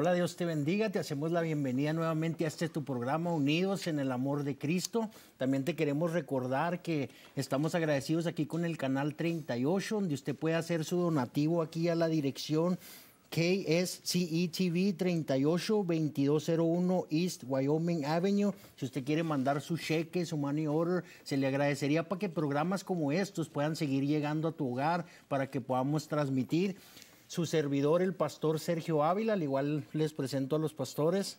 Hola, Dios te bendiga. Te hacemos la bienvenida nuevamente a este tu programa Unidos en el Amor de Cristo. También te queremos recordar que estamos agradecidos aquí con el canal 38, donde usted puede hacer su donativo aquí a la dirección 38 2201 e East Wyoming Avenue. Si usted quiere mandar su cheque, su money order, se le agradecería para que programas como estos puedan seguir llegando a tu hogar, para que podamos transmitir su servidor, el pastor Sergio Ávila. Al igual les presento a los pastores.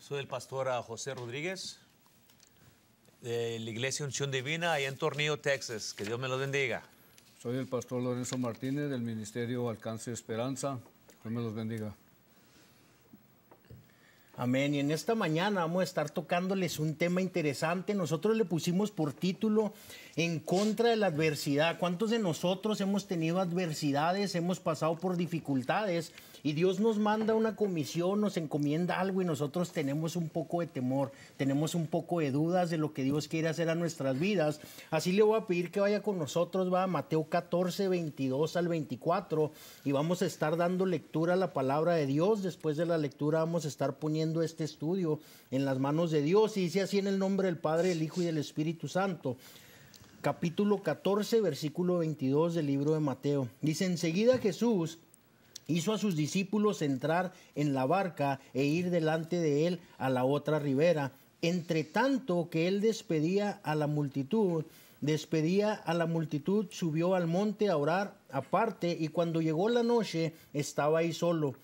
Soy el pastor ah, José Rodríguez de la Iglesia Unción Divina, ahí en Tornillo, Texas. Que Dios me los bendiga. Soy el pastor Lorenzo Martínez del Ministerio Alcance Esperanza. Que Dios me los bendiga. Amén. Y en esta mañana vamos a estar tocándoles un tema interesante. Nosotros le pusimos por título En contra de la adversidad. ¿Cuántos de nosotros hemos tenido adversidades, hemos pasado por dificultades? y Dios nos manda una comisión, nos encomienda algo y nosotros tenemos un poco de temor, tenemos un poco de dudas de lo que Dios quiere hacer a nuestras vidas. Así le voy a pedir que vaya con nosotros, va a Mateo 14, 22 al 24 y vamos a estar dando lectura a la palabra de Dios. Después de la lectura vamos a estar poniendo este estudio en las manos de Dios y dice así en el nombre del Padre, del Hijo y del Espíritu Santo capítulo 14, versículo 22 del libro de Mateo. Dice, enseguida Jesús hizo a sus discípulos entrar en la barca e ir delante de él a la otra ribera. Entre tanto que él despedía a la multitud, despedía a la multitud, subió al monte a orar aparte y cuando llegó la noche estaba ahí solo.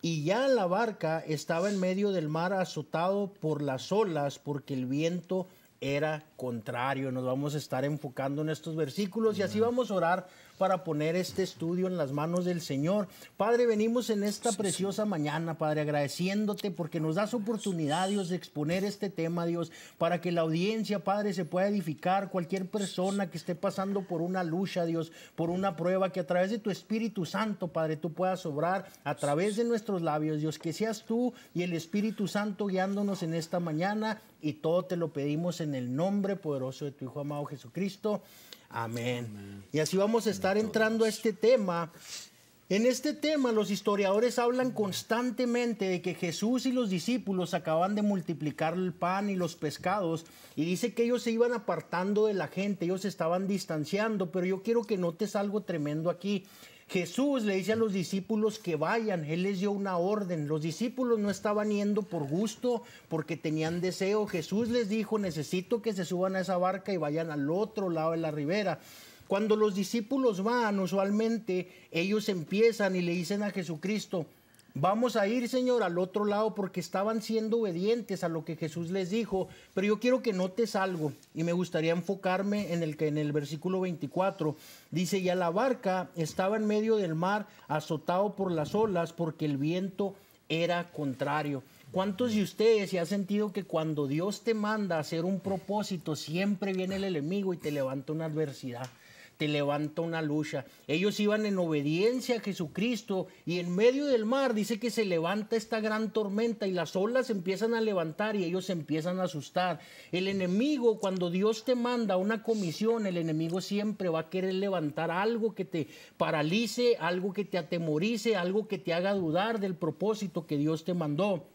Y ya la barca estaba en medio del mar azotado por las olas porque el viento era contrario. Nos vamos a estar enfocando en estos versículos y así vamos a orar para poner este estudio en las manos del Señor. Padre, venimos en esta preciosa mañana, Padre, agradeciéndote porque nos das oportunidad, Dios, de exponer este tema, Dios, para que la audiencia, Padre, se pueda edificar, cualquier persona que esté pasando por una lucha, Dios, por una prueba, que a través de tu Espíritu Santo, Padre, tú puedas obrar a través de nuestros labios, Dios, que seas tú y el Espíritu Santo guiándonos en esta mañana y todo te lo pedimos en el nombre poderoso de tu Hijo amado Jesucristo. Amén. Y así vamos a estar entrando a este tema en este tema los historiadores hablan constantemente de que Jesús y los discípulos acaban de multiplicar el pan y los pescados y dice que ellos se iban apartando de la gente, ellos se estaban distanciando, pero yo quiero que notes algo tremendo aquí. Jesús le dice a los discípulos que vayan, Él les dio una orden. Los discípulos no estaban yendo por gusto, porque tenían deseo. Jesús les dijo, necesito que se suban a esa barca y vayan al otro lado de la ribera. Cuando los discípulos van, usualmente ellos empiezan y le dicen a Jesucristo, vamos a ir, Señor, al otro lado porque estaban siendo obedientes a lo que Jesús les dijo. Pero yo quiero que notes algo y me gustaría enfocarme en el que en el versículo 24 dice, y a la barca estaba en medio del mar azotado por las olas porque el viento era contrario. ¿Cuántos de ustedes ya han sentido que cuando Dios te manda a hacer un propósito, siempre viene el enemigo y te levanta una adversidad? te levanta una lucha. Ellos iban en obediencia a Jesucristo y en medio del mar dice que se levanta esta gran tormenta y las olas empiezan a levantar y ellos se empiezan a asustar. El enemigo, cuando Dios te manda una comisión, el enemigo siempre va a querer levantar algo que te paralice, algo que te atemorice, algo que te haga dudar del propósito que Dios te mandó.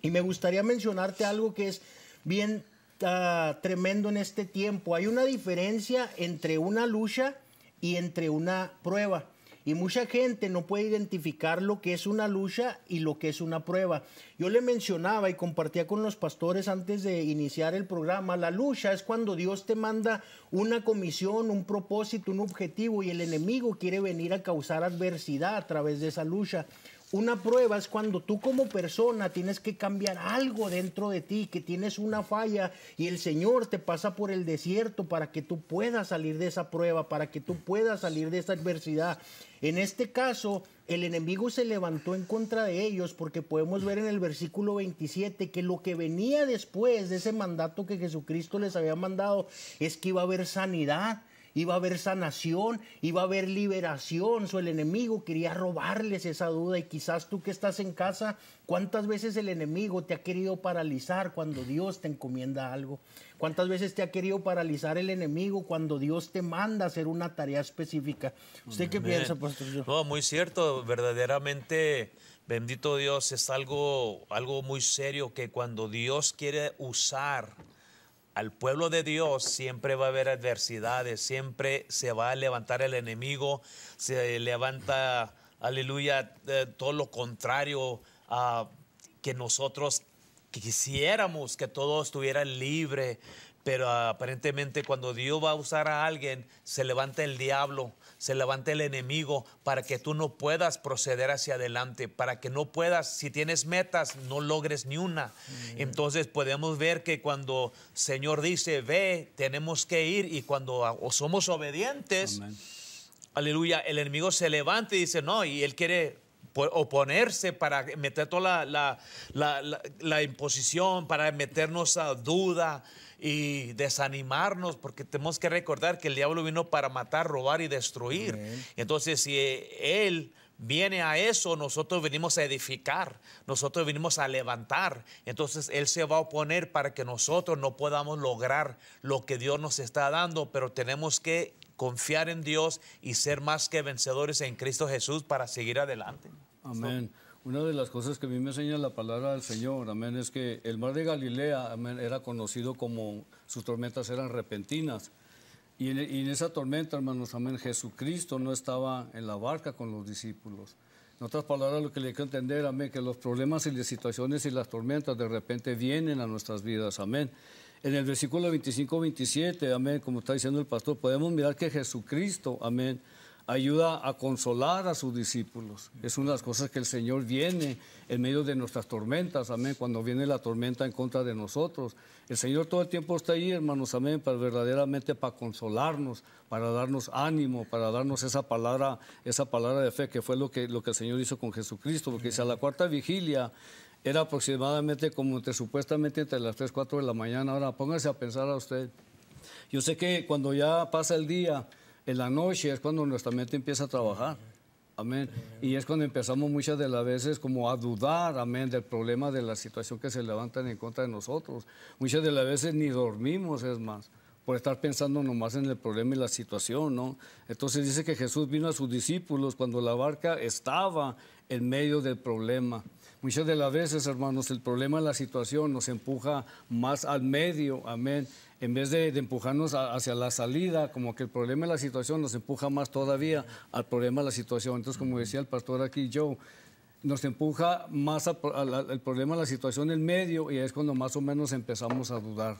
Y me gustaría mencionarte algo que es bien tremendo en este tiempo. Hay una diferencia entre una lucha y entre una prueba. Y mucha gente no puede identificar lo que es una lucha y lo que es una prueba. Yo le mencionaba y compartía con los pastores antes de iniciar el programa, la lucha es cuando Dios te manda una comisión, un propósito, un objetivo y el enemigo quiere venir a causar adversidad a través de esa lucha. Una prueba es cuando tú como persona tienes que cambiar algo dentro de ti, que tienes una falla y el Señor te pasa por el desierto para que tú puedas salir de esa prueba, para que tú puedas salir de esa adversidad. En este caso, el enemigo se levantó en contra de ellos porque podemos ver en el versículo 27 que lo que venía después de ese mandato que Jesucristo les había mandado es que iba a haber sanidad iba a haber sanación, iba a haber liberación. ¿O el enemigo quería robarles esa duda y quizás tú que estás en casa, ¿cuántas veces el enemigo te ha querido paralizar cuando Dios te encomienda algo? ¿Cuántas veces te ha querido paralizar el enemigo cuando Dios te manda hacer una tarea específica? ¿Usted qué piensa, pastor? No, muy cierto, verdaderamente. Bendito Dios, es algo, algo muy serio que cuando Dios quiere usar al pueblo de Dios siempre va a haber adversidades, siempre se va a levantar el enemigo, se levanta, aleluya, eh, todo lo contrario a que nosotros quisiéramos que todo estuviera libre, pero aparentemente cuando Dios va a usar a alguien, se levanta el diablo se levanta el enemigo para que tú no puedas proceder hacia adelante, para que no puedas, si tienes metas, no logres ni una. Mm. Entonces podemos ver que cuando Señor dice, ve, tenemos que ir y cuando ah, somos obedientes, aleluya, el enemigo se levanta y dice, no, y él quiere oponerse, para meter toda la, la, imposición, para meternos a duda, y desanimarnos, porque tenemos que recordar que el diablo vino para matar, robar y destruir. Entonces, si eh, él viene a eso, nosotros venimos a edificar, nosotros venimos a levantar. Entonces Él se va a oponer para que nosotros no podamos lograr lo que Dios nos está dando, pero tenemos que confiar en Dios y ser más que vencedores en Cristo Jesús para seguir adelante. Amén. Una de las cosas que a mí me enseña la palabra del Señor, amén, es que el mar de Galilea, amén, era conocido como sus tormentas eran repentinas. Y en, esa tormenta, hermanos, amén, Jesucristo no estaba en la barca con los discípulos. En otras palabras, lo que le quiero entender, amén, que los problemas y las situaciones y las tormentas de repente vienen a nuestras vidas, amén. En el versículo 25-27, amén, como está diciendo el pastor, podemos mirar que Jesucristo, amén, ayuda a consolar a sus discípulos. Es una de las cosas que el Señor viene en medio de nuestras tormentas, amén, cuando viene la tormenta en contra de nosotros. El Señor todo el tiempo está ahí, hermanos, amén, para verdaderamente para consolarnos, para darnos ánimo, para darnos esa palabra, esa palabra de fe, que fue lo que, lo que el Señor hizo con Jesucristo, porque dice, a la cuarta vigilia era aproximadamente como entre, supuestamente entre las 3, 4 de la mañana. Ahora, póngase a pensar a usted. Yo sé que cuando ya pasa el día, en la noche es cuando nuestra mente empieza a trabajar. Amén. Y es cuando empezamos muchas de las veces como a dudar, amén, del problema de la situación que se levantan en contra de nosotros. Muchas de las veces ni dormimos, es más, por estar pensando nomás en el problema y la situación, ¿no? Entonces dice que Jesús vino a sus discípulos cuando la barca estaba en medio del problema. Muchas de las veces, hermanos, el problema de la situación nos empuja más al medio, amén, en vez de, empujarnos hacia la salida, como que el problema de la situación nos empuja más todavía al problema de la situación. Entonces, como decía el pastor aquí, Joe, nos empuja más al problema de la situación en medio y es cuando más o menos empezamos a dudar.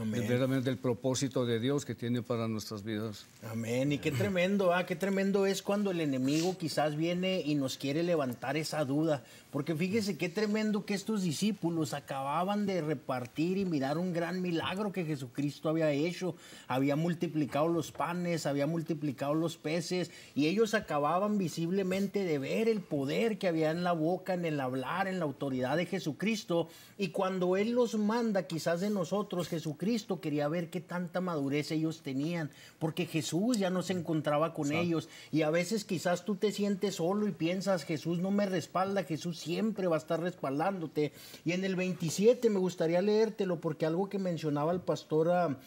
Amén. verdaderamente el propósito de Dios que tiene para nuestras vidas. Amén. Y qué tremendo, ¿ah? qué tremendo es cuando el enemigo quizás viene y nos quiere levantar esa duda. Porque fíjese qué tremendo que estos discípulos acababan de repartir y mirar un gran milagro que Jesucristo había hecho. Había multiplicado los panes, había multiplicado los peces y ellos acababan visiblemente de ver el poder que había en la boca, en el hablar, en la autoridad de Jesucristo. Y cuando Él los manda quizás de nosotros, Jesucristo, Cristo, quería ver qué tanta madurez ellos tenían, porque Jesús ya no se encontraba con ellos. Y a veces quizás tú te sientes solo y piensas, Jesús no me respalda, Jesús siempre va a estar respaldándote. Y en el 27 me gustaría leértelo, porque algo que mencionaba el pastor... Ah,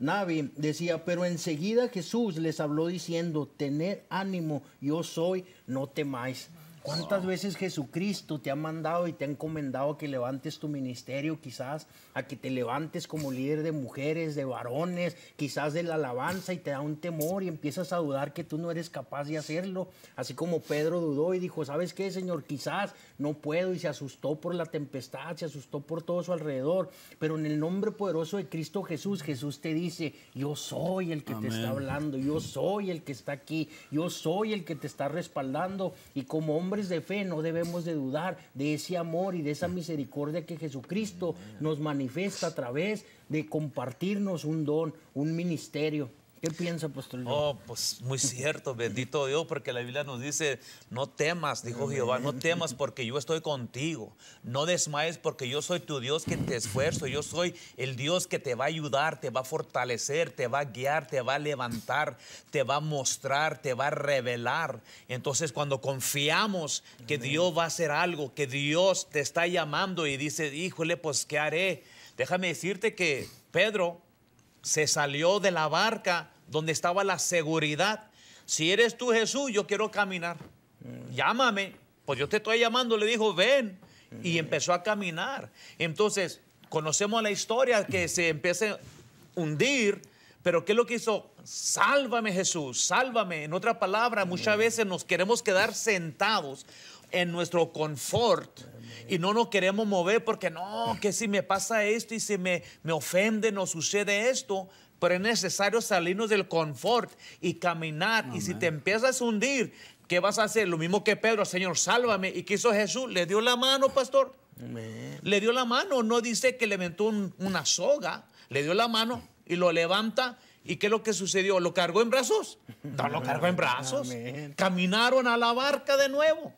Navi decía, pero enseguida Jesús les habló diciendo, tener ánimo, yo soy, no temáis. ¿Cuántas veces Jesucristo te ha mandado y te ha encomendado que levantes tu ministerio, quizás a que te levantes como líder de mujeres, de varones, quizás de la alabanza y te da un temor y empiezas a dudar que tú no eres capaz de hacerlo? Así como Pedro dudó y dijo, ¿sabes qué, Señor? Quizás no puedo y se asustó por la tempestad, se asustó por todo su alrededor. Pero en el nombre poderoso de Cristo Jesús, Jesús te dice, yo soy el que te está hablando, yo soy el que está aquí, yo soy el que te está respaldando. Y como hombres de fe no debemos de dudar de ese amor y de esa misericordia que Jesucristo nos manifiesta a través de compartirnos un don, un ministerio. ¿Qué piensa, pastor? Oh, pues muy cierto, bendito Dios, porque la Biblia nos dice, no temas, dijo Jehová, no temas porque yo estoy contigo, no desmayes porque yo soy tu Dios que te esfuerzo, yo soy el Dios que te va a ayudar, te va a fortalecer, te va a guiar, te va a levantar, te va a mostrar, te va a revelar. Entonces cuando confiamos que Dios va a hacer algo, que Dios te está llamando y dice, híjole, pues ¿qué haré? Déjame decirte que Pedro se salió de la barca donde estaba la seguridad. Si eres tú Jesús, yo quiero caminar. Llámame. Pues yo te estoy llamando, le dijo, ven. Y empezó a caminar. Entonces, conocemos la historia que se empieza a hundir, pero ¿qué es lo que hizo? Sálvame Jesús, sálvame. En otra palabra, muchas veces nos queremos quedar sentados en nuestro confort y no nos queremos mover porque no, que si me pasa esto y si me, me ofende, no sucede esto, pero es necesario salirnos del confort y caminar. Y si te empiezas a hundir, ¿qué vas a hacer? Lo mismo que Pedro, Señor, sálvame. ¿Y qué hizo Jesús? Le dio la mano, pastor. Le dio la mano, no dice que le inventó una soga, le dio la mano y lo levanta. ¿Y qué es lo que sucedió? ¿Lo cargó en brazos? No, lo cargó en brazos. Caminaron a la barca de nuevo.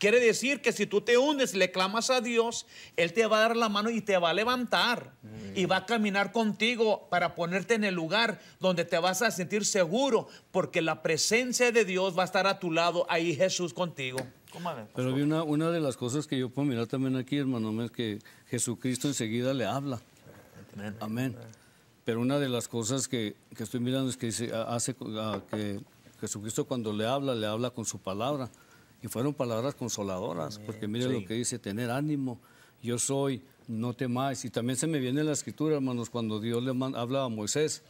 Quiere decir que si tú te unes, le clamas a Dios, Él te va a dar la mano y te va a levantar. Y va a caminar contigo para ponerte en el lugar donde te vas a sentir seguro, porque la presencia de Dios va a estar a tu lado, ahí Jesús contigo. Pero una, de las cosas que yo puedo mirar también aquí, hermano, es que Jesucristo enseguida le habla. Amén. Pero una de las cosas que, estoy mirando es que dice, hace que Jesucristo cuando le habla, le habla con su palabra. Y fueron palabras consoladoras, porque mire lo que dice, tener ánimo. Yo soy, no temáis. Y también se me viene la escritura, hermanos, cuando Dios le habla a Moisés.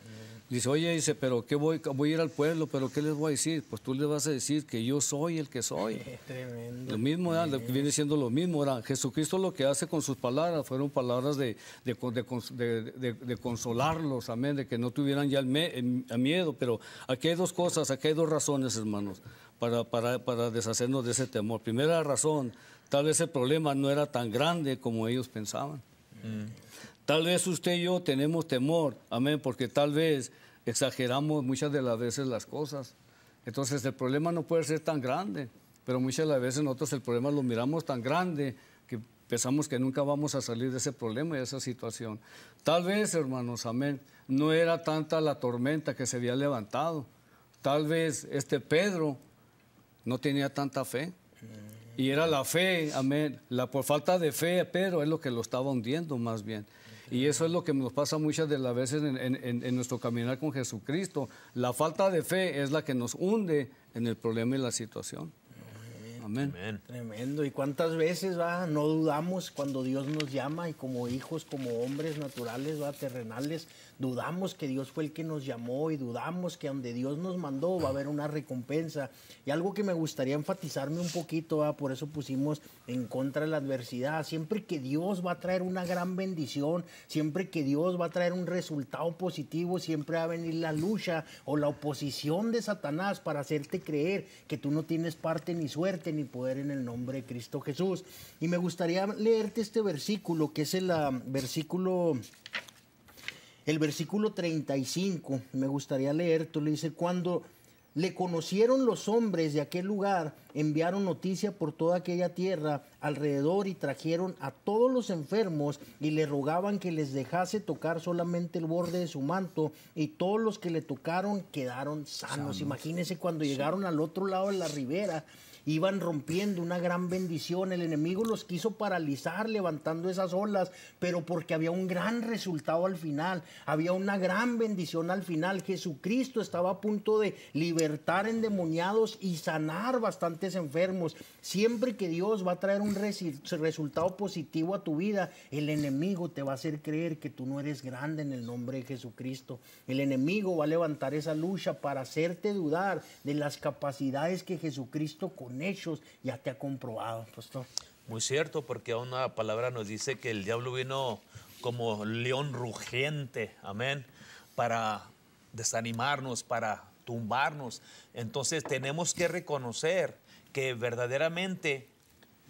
Dice, oye, dice, pero ¿qué voy, voy a ir al pueblo? ¿Pero qué les voy a decir? Pues tú les vas a decir que yo soy el que soy. Lo mismo, viene siendo lo mismo. ¿verdad? Jesucristo lo que hace con sus palabras fueron palabras de, de, consolarlos, amén, de que no tuvieran ya el, miedo. Pero aquí hay dos cosas, aquí hay dos razones, hermanos, para, deshacernos de ese temor. Primera razón, tal vez el problema no era tan grande como ellos pensaban. Mm. Tal vez usted y yo tenemos temor, amén, porque tal vez exageramos muchas de las veces las cosas. Entonces el problema no puede ser tan grande, pero muchas de las veces nosotros el problema lo miramos tan grande que pensamos que nunca vamos a salir de ese problema y de esa situación. Tal vez, hermanos, amén, no era tanta la tormenta que se había levantado. Tal vez este Pedro no tenía tanta fe. Y era la fe, amén. La, por falta de fe, Pedro es lo que lo estaba hundiendo más bien. Y eso es lo que nos pasa muchas de las veces en, nuestro caminar con Jesucristo. La falta de fe es la que nos hunde en el problema y la situación. Amén. Amén. Tremendo. ¿Y cuántas veces va? No dudamos cuando Dios nos llama y como hijos, como hombres naturales, va terrenales, dudamos que Dios fue el que nos llamó y dudamos que donde Dios nos mandó va a haber una recompensa. Y algo que me gustaría enfatizarme un poquito, ah, por eso pusimos en contra de la adversidad, siempre que Dios va a traer una gran bendición, siempre que Dios va a traer un resultado positivo, siempre va a venir la lucha o la oposición de Satanás para hacerte creer que tú no tienes parte ni suerte ni poder en el nombre de Cristo Jesús. Y me gustaría leerte este versículo, que es el ah, versículo el versículo 35, me gustaría leer, tú le dice, cuando le conocieron los hombres de aquel lugar, enviaron noticia por toda aquella tierra alrededor y trajeron a todos los enfermos y le rogaban que les dejase tocar solamente el borde de su manto y todos los que le tocaron quedaron sanos. Imagínense cuando llegaron al otro lado de la ribera, iban rompiendo una gran bendición. El enemigo los quiso paralizar levantando esas olas, pero porque había un gran resultado al final, había una gran bendición al final. Jesucristo estaba a punto de libertar endemoniados y sanar bastantes enfermos. Siempre que Dios va a traer un resultado positivo a tu vida, el enemigo te va a hacer creer que tú no eres grande en el nombre de Jesucristo. El enemigo va a levantar esa lucha para hacerte dudar de las capacidades que Jesucristo conoce hechos, ya te ha comprobado, pastor. Muy cierto, porque una palabra nos dice que el diablo vino como león rugiente, amén, para desanimarnos, para tumbarnos. Entonces tenemos que reconocer que verdaderamente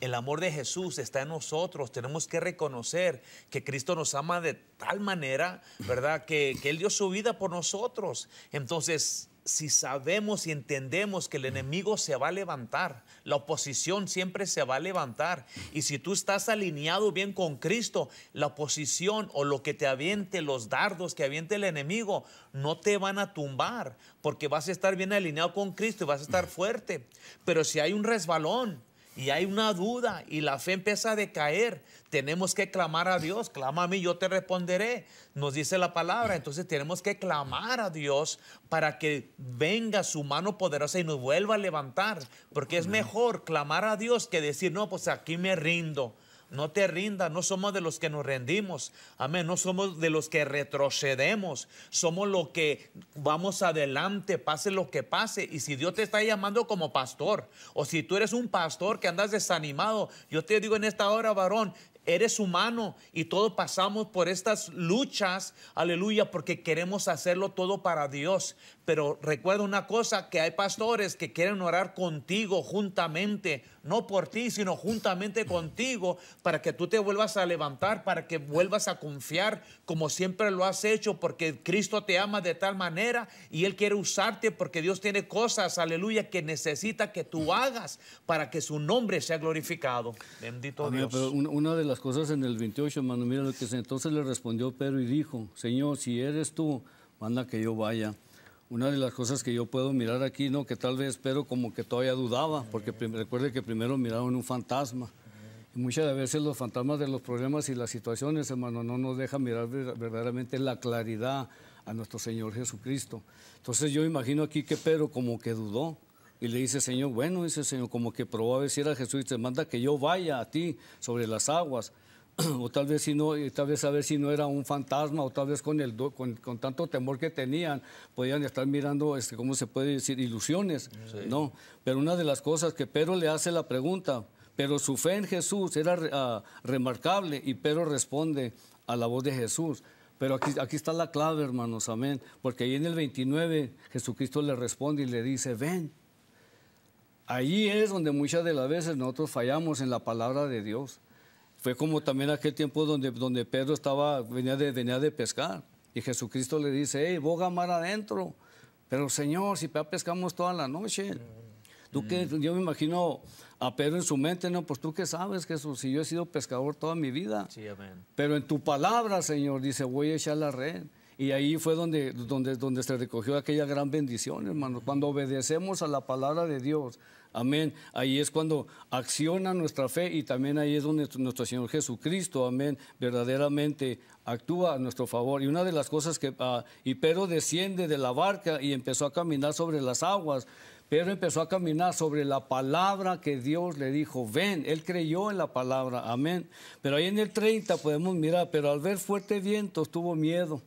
el amor de Jesús está en nosotros. Tenemos que reconocer que Cristo nos ama de tal manera, ¿verdad? Que, que Él dio su vida por nosotros. Entonces, si sabemos y entendemos que el enemigo se va a levantar, la oposición siempre se va a levantar. Y si tú estás alineado bien con Cristo, la oposición o lo que te aviente, los dardos que aviente el enemigo, no te van a tumbar, porque vas a estar bien alineado con Cristo y vas a estar fuerte. Pero si hay un resbalón, y hay una duda y la fe empieza a decaer, tenemos que clamar a Dios, clama a mí, yo te responderé, nos dice la palabra, entonces tenemos que clamar a Dios para que venga su mano poderosa y nos vuelva a levantar, porque es mejor clamar a Dios que decir, no, pues aquí me rindo. No te rindas, no somos de los que nos rendimos. Amén, no somos de los que retrocedemos. Somos los que vamos adelante, pase lo que pase. Y si Dios te está llamando como pastor, o si tú eres un pastor que andas desanimado, yo te digo en esta hora, varón, eres humano y todos pasamos por estas luchas, aleluya, porque queremos hacerlo todo para Dios. Pero recuerda una cosa, que hay pastores que quieren orar contigo juntamente, no por ti, sino juntamente contigo, para que tú te vuelvas a levantar, para que vuelvas a confiar como siempre lo has hecho, porque Cristo te ama de tal manera y Él quiere usarte porque Dios tiene cosas, aleluya, que necesita que tú hagas para que su nombre sea glorificado. Bendito Dios. Pero una de las cosas en el 28, hermano, mira lo que entonces le respondió Pedro y dijo, Señor, si eres tú, manda que yo vaya una de las cosas que yo puedo mirar aquí, ¿no? que tal vez pero como que todavía dudaba, porque recuerde que primero miraron un fantasma. Y muchas de veces los fantasmas de los problemas y las situaciones, hermano, no nos deja mirar verdaderamente la claridad a nuestro Señor Jesucristo. Entonces yo imagino aquí que Pedro como que dudó y le dice, Señor, bueno, dice Señor, como que probó a decir a Jesús y te manda que yo vaya a ti sobre las aguas. o tal vez si no, tal vez saber si no era un fantasma, o tal vez con tanto temor que tenían, podían estar mirando, este, ¿cómo se puede decir? ilusiones. No. Pero una de las cosas que Pedro le hace la pregunta, pero su fe en Jesús era ah, remarcable, y Pedro responde a la voz de Jesús. Pero aquí, aquí está la clave, hermanos, amén. Porque ahí en el 29 Jesucristo le responde y le dice, ven. Allí es donde muchas de las veces nosotros fallamos en la palabra de Dios. Fue como también aquel tiempo donde, donde Pedro estaba, venía de, venía de pescar. Y Jesucristo le dice, hey, boga mar adentro. Pero Señor, si pescamos toda la noche. Tú que, yo me imagino a Pedro en su mente, no, pues tú qué sabes, Jesús, si yo he sido pescador toda mi vida. Sí, amén. Pero en tu palabra, Señor, dice, voy a echar la red. Y ahí fue donde, donde, donde se recogió aquella gran bendición, hermano. Cuando obedecemos a la palabra de Dios, Amén. Ahí es cuando acciona nuestra fe y también ahí es donde nuestro Señor Jesucristo, amén, verdaderamente actúa a nuestro favor. Y una de las cosas que, ah, y Pedro desciende de la barca y empezó a caminar sobre las aguas. Pedro empezó a caminar sobre la palabra que Dios le dijo, ven, él creyó en la palabra, amén. Pero ahí en el 30 podemos mirar, pero al ver fuerte viento tuvo miedo.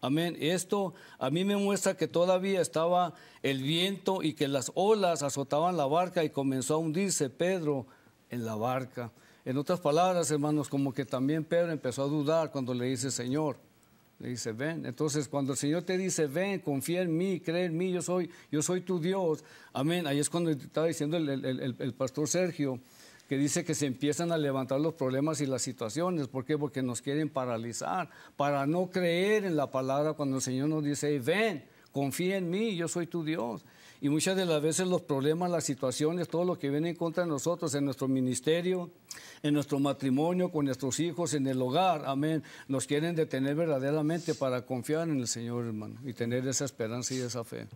Amén. Esto a mí me muestra que todavía estaba el viento y que las olas azotaban la barca y comenzó a hundirse Pedro en la barca. En otras palabras, hermanos, como que también Pedro empezó a dudar cuando le dice Señor. Le dice, ven. Entonces, cuando el Señor te dice, ven, confía en mí, cree en mí, yo soy, yo soy tu Dios. Amén. Ahí es cuando estaba diciendo el, el pastor Sergio que dice que se empiezan a levantar los problemas y las situaciones. ¿Por qué? Porque nos quieren paralizar, para no creer en la palabra cuando el Señor nos dice, ven, confía en mí, yo soy tu Dios. Y muchas de las veces los problemas, las situaciones, todo lo que viene en contra de nosotros, en nuestro ministerio, en nuestro matrimonio, con nuestros hijos, en el hogar, amén, nos quieren detener verdaderamente para confiar en el Señor, hermano, y tener esa esperanza y esa fe.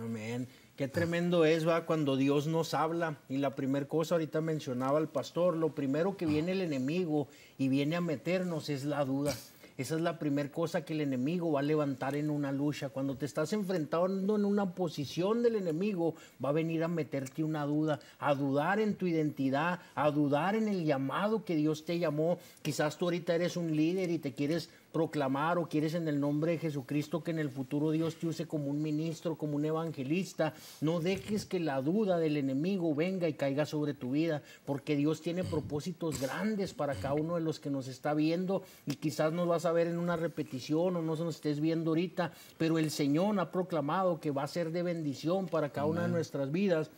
Amén. Qué tremendo es, va, cuando Dios nos habla. Y la primera cosa, ahorita mencionaba el pastor, lo primero que viene el enemigo y viene a meternos es la duda. Esa es la primera cosa que el enemigo va a levantar en una lucha. Cuando te estás enfrentando en una posición del enemigo, va a venir a meterte una duda, a dudar en tu identidad, a dudar en el llamado que Dios te llamó. Quizás tú ahorita eres un líder y te quieres proclamar o quieres en el nombre de Jesucristo que en el futuro Dios te use como un ministro, como un evangelista, no dejes que la duda del enemigo venga y caiga sobre tu vida, porque Dios tiene propósitos grandes para cada uno de los que nos está viendo y quizás nos vas a ver en una repetición o no nos estés viendo ahorita, pero el Señor ha proclamado que va a ser de bendición para cada una de nuestras vidas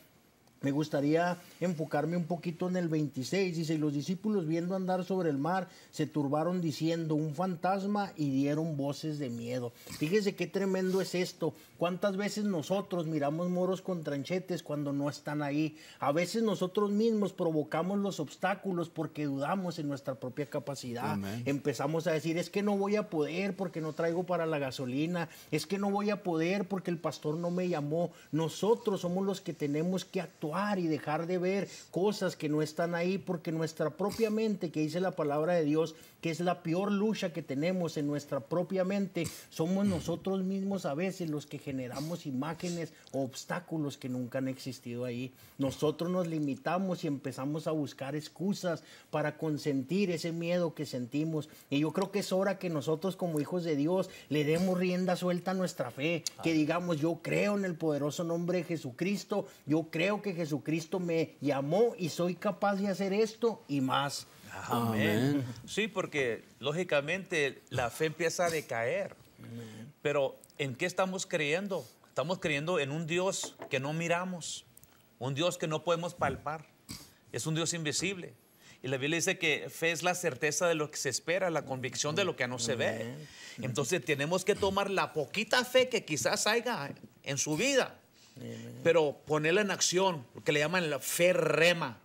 me gustaría enfocarme un poquito en el 26. Dice, los discípulos viendo andar sobre el mar se turbaron diciendo, un fantasma y dieron voces de miedo. Fíjese qué tremendo es esto. ¿Cuántas veces nosotros miramos moros con tranchetes cuando no están ahí? A veces nosotros mismos provocamos los obstáculos porque dudamos en nuestra propia capacidad. Empezamos a decir, es que no voy a poder porque no traigo para la gasolina, es que no voy a poder porque el pastor no me llamó. Nosotros somos los que tenemos que actuar y dejar de ver cosas que no están ahí, porque nuestra propia mente, que dice la palabra de Dios, que es la peor lucha que tenemos en nuestra propia mente, somos nosotros mismos a veces los que generamos imágenes o obstáculos que nunca han existido ahí. Nosotros nos limitamos y empezamos a buscar excusas para consentir ese miedo que sentimos. Y yo creo que es hora que nosotros como hijos de Dios le demos rienda suelta a nuestra fe, que digamos, yo creo en el poderoso nombre de Jesucristo, yo creo que Jesucristo me llamó y soy capaz de hacer esto y más. Amén. Sí, porque lógicamente la fe empieza a decaer. Pero ¿en qué estamos creyendo? Estamos creyendo en un Dios que no miramos, un Dios que no podemos palpar. Es un Dios invisible. Y la Biblia dice que fe es la certeza de lo que se espera, la convicción de lo que no se ve. Entonces tenemos que tomar la poquita fe que quizás haya en su vida pero ponerla en acción, lo que le llaman la fe rema.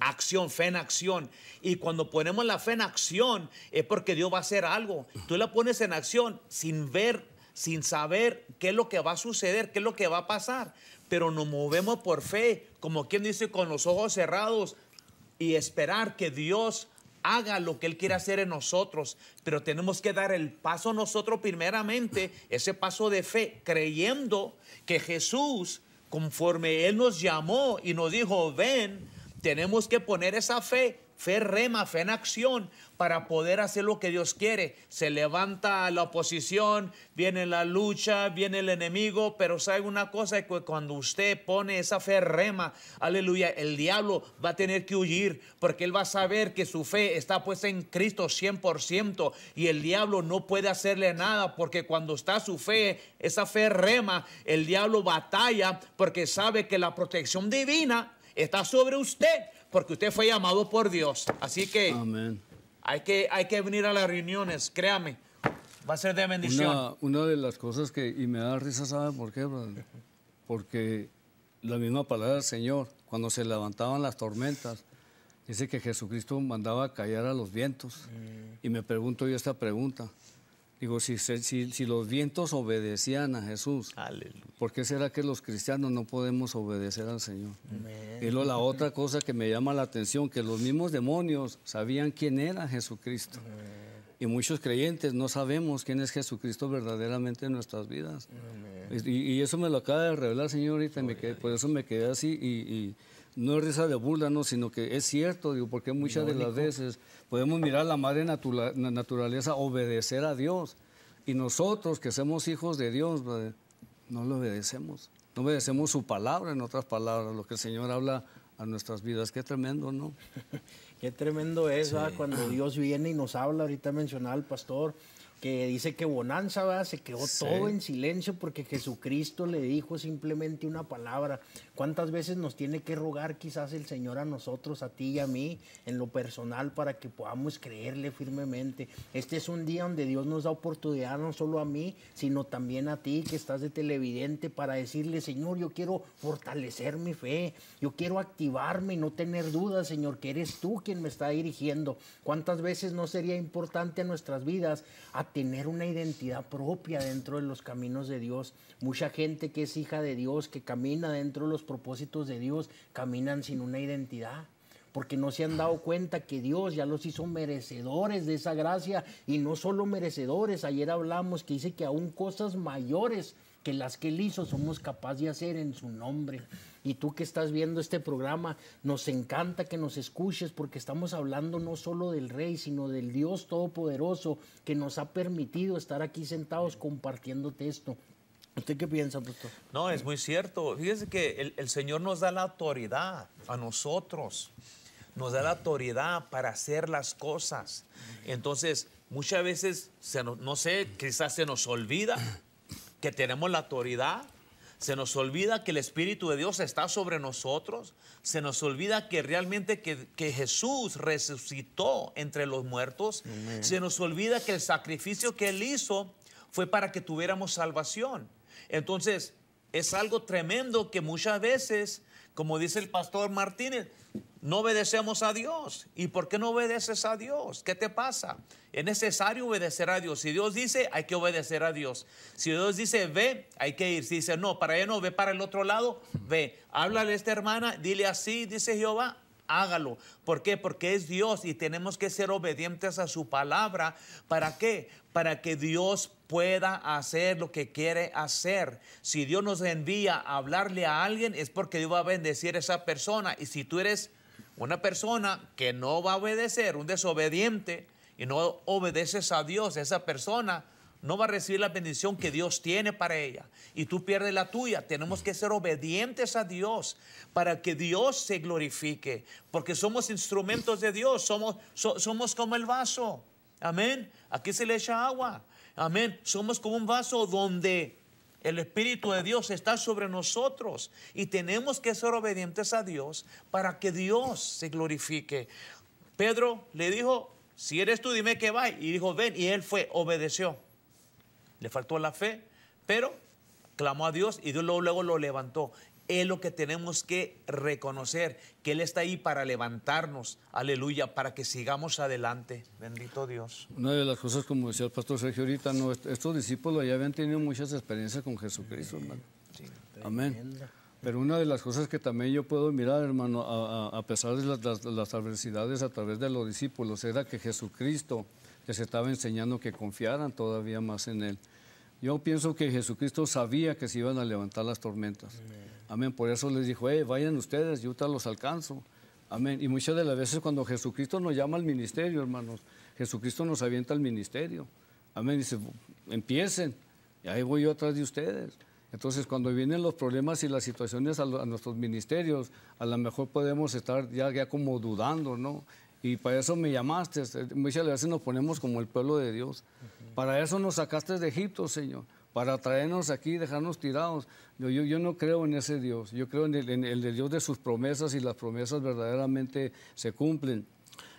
Acción, fe en acción. Y cuando ponemos la fe en acción es porque Dios va a hacer algo. Tú la pones en acción sin ver, sin saber qué es lo que va a suceder, qué es lo que va a pasar. Pero nos movemos por fe, como quien dice, con los ojos cerrados y esperar que Dios haga lo que Él quiere hacer en nosotros, pero tenemos que dar el paso nosotros primeramente, ese paso de fe, creyendo que Jesús, conforme Él nos llamó y nos dijo, ven, tenemos que poner esa fe Fe rema, fe en acción para poder hacer lo que Dios quiere. Se levanta la oposición, viene la lucha, viene el enemigo, pero sabe una cosa, que cuando usted pone esa fe rema, aleluya, el diablo va a tener que huir porque él va a saber que su fe está puesta en Cristo 100% y el diablo no puede hacerle nada porque cuando está su fe, esa fe rema, el diablo batalla porque sabe que la protección divina está sobre usted porque usted fue llamado por Dios. Así que Amén. Hay, que hay que venir a las reuniones, créame. Va a ser de bendición. Una, de las cosas que, y me da risa, ¿sabe por qué, Porque la misma palabra del Señor, cuando se levantaban las tormentas, dice que Jesucristo mandaba callar a los vientos. Mm. Y me pregunto yo esta pregunta. Digo, si, si, los vientos obedecían a Jesús, ¿por qué será que los cristianos no podemos obedecer al Señor? Y la otra cosa que me llama la atención, que los mismos demonios sabían quién era Jesucristo. Y muchos creyentes no sabemos quién es Jesucristo verdaderamente en nuestras vidas. Y, eso me lo acaba de revelar, Señor me por eso me quedé así. Y, no es risa de burla, sino que es cierto, digo, porque muchas de las veces podemos mirar la madre naturaleza obedecer a Dios. Y nosotros que somos hijos de Dios, pues, no lo obedecemos. No obedecemos su palabra, en otras palabras, lo que el Señor habla a nuestras vidas. Qué tremendo, ¿no? Qué tremendo es cuando Dios viene y nos habla. Ahorita mencionaba al pastor que dice que Bonanza se quedó todo en silencio porque Jesucristo le dijo simplemente una palabra. ¿Cuántas veces nos tiene que rogar quizás el Señor a nosotros, a ti y a mí, en lo personal, para que podamos creerle firmemente? Este es un día donde Dios nos da oportunidad no solo a mí, sino también a ti que estás de televidente para decirle, Señor, yo quiero fortalecer mi fe, yo quiero activarme y no tener dudas, Señor, que eres tú quien me está dirigiendo. ¿Cuántas veces no sería importante en nuestras vidas? A tener una identidad propia dentro de los caminos de Dios. Mucha gente que es hija de Dios, que camina dentro de los propósitos de Dios, caminan sin una identidad porque no se han dado cuenta que Dios ya los hizo merecedores de esa gracia y no solo merecedores, ayer hablamos que dice que aún cosas mayores que las que él hizo somos capaces de hacer en su nombre. Y tú que estás viendo este programa, nos encanta que nos escuches porque estamos hablando no solo del Rey, sino del Dios Todopoderoso que nos ha permitido estar aquí sentados compartiéndote esto. ¿Usted qué piensa, doctor? No, es muy cierto. Fíjese que el, Señor nos da la autoridad a nosotros nos da la autoridad para hacer las cosas. Entonces, muchas veces, no sé, quizás se nos olvida que tenemos la autoridad, se nos olvida que el Espíritu de Dios está sobre nosotros, se nos olvida que realmente que, Jesús resucitó entre los muertos, se nos olvida que el sacrificio que Él hizo fue para que tuviéramos salvación. Entonces, es algo tremendo que muchas veces como dice el pastor Martínez, no obedecemos a Dios. ¿Y por qué no obedeces a Dios? ¿Qué te pasa? Es necesario obedecer a Dios. Si Dios dice, hay que obedecer a Dios. Si Dios dice, ve, hay que ir. Si dice, no, para allá no, ve para el otro lado, ve. Háblale a esta hermana, dile así, dice Jehová, hágalo. ¿Por qué? Porque es Dios y tenemos que ser obedientes a su palabra. ¿Para qué? Para que Dios pueda hacer lo que quiere hacer. Si Dios nos envía a hablarle a alguien, es porque Dios va a bendecir esa persona. Y si tú eres una persona que no va a obedecer, un desobediente, y no obedeces a Dios, esa persona no va a recibir la bendición que Dios tiene para ella. Y tú pierdes la tuya. Tenemos que ser obedientes a Dios para que Dios se glorifique. Porque somos instrumentos de Dios. Somos, somos como el vaso. Amén. Aquí se le echa agua. Amén. Somos como un vaso donde el Espíritu de Dios está sobre nosotros y tenemos que ser obedientes a Dios para que Dios se glorifique. Pedro le dijo, si eres tú, dime que va. Y dijo, ven. Y él fue, obedeció. Le faltó la fe, pero clamó a Dios y Dios luego lo levantó es lo que tenemos que reconocer, que Él está ahí para levantarnos, aleluya, para que sigamos adelante. Bendito Dios. Una de las cosas, como decía el pastor Sergio ahorita, no, estos discípulos ya habían tenido muchas experiencias con Jesucristo, hermano. Amén. Pero una de las cosas que también yo puedo mirar, hermano, a, pesar de las, adversidades a través de los discípulos, era que Jesucristo les estaba enseñando que confiaran todavía más en Él. Yo pienso que Jesucristo sabía que se iban a levantar las tormentas. Amén Amén. Por eso les dijo, vayan ustedes, yo te los alcanzo. Amén. Y muchas de las veces cuando Jesucristo nos llama al ministerio, hermanos, Jesucristo nos avienta al ministerio. Amén. Dice, empiecen. Y ahí voy yo atrás de ustedes. Entonces, cuando vienen los problemas y las situaciones a, nuestros ministerios, a lo mejor podemos estar ya, ya como dudando, ¿no? y para eso me llamaste. Muchas veces nos ponemos como el pueblo de Dios. Para eso nos sacaste de Egipto, Señor para traernos aquí dejarnos tirados. Yo, no creo en ese Dios, yo creo en el, en Dios de sus promesas y las promesas verdaderamente se cumplen.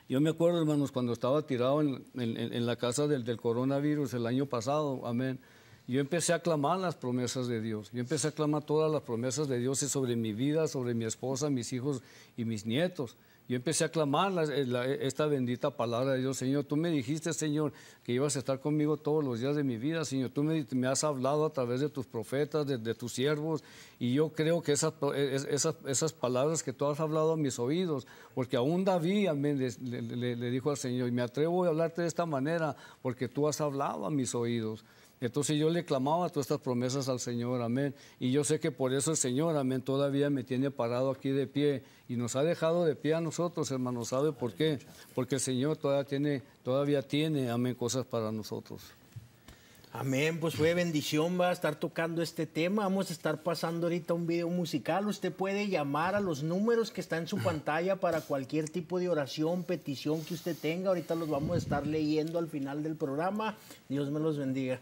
Yo me acuerdo, hermanos, cuando estaba tirado en, la casa del, del, coronavirus el año pasado, amén. Yo empecé a clamar las promesas de Dios. Yo empecé a clamar todas las promesas de Dios sobre mi vida, sobre mi esposa, mis hijos y mis nietos. Yo empecé a clamar eh, esta bendita palabra de Dios, Señor. Tú me dijiste, Señor, que ibas a estar conmigo todos los días de mi vida, Señor. Tú me, has hablado a través de tus profetas, de, tus siervos, y yo creo que esas, esas, palabras que tú has hablado a mis oídos, porque aún David le, dijo al Señor, y me atrevo a hablarte de esta manera, porque tú has hablado a mis oídos. Entonces yo le clamaba todas estas promesas al Señor, amén. Y yo sé que por eso el Señor, amén, todavía me tiene parado aquí de pie y nos ha dejado de pie a nosotros, hermano. ¿Sabe por qué? Porque el Señor todavía tiene, todavía tiene, amén, cosas para nosotros. Amén, pues fue bendición, va a estar tocando este tema. Vamos a estar pasando ahorita un video musical. Usted puede llamar a los números que están en su pantalla para cualquier tipo de oración, petición que usted tenga. Ahorita los vamos a estar leyendo al final del programa. Dios me los bendiga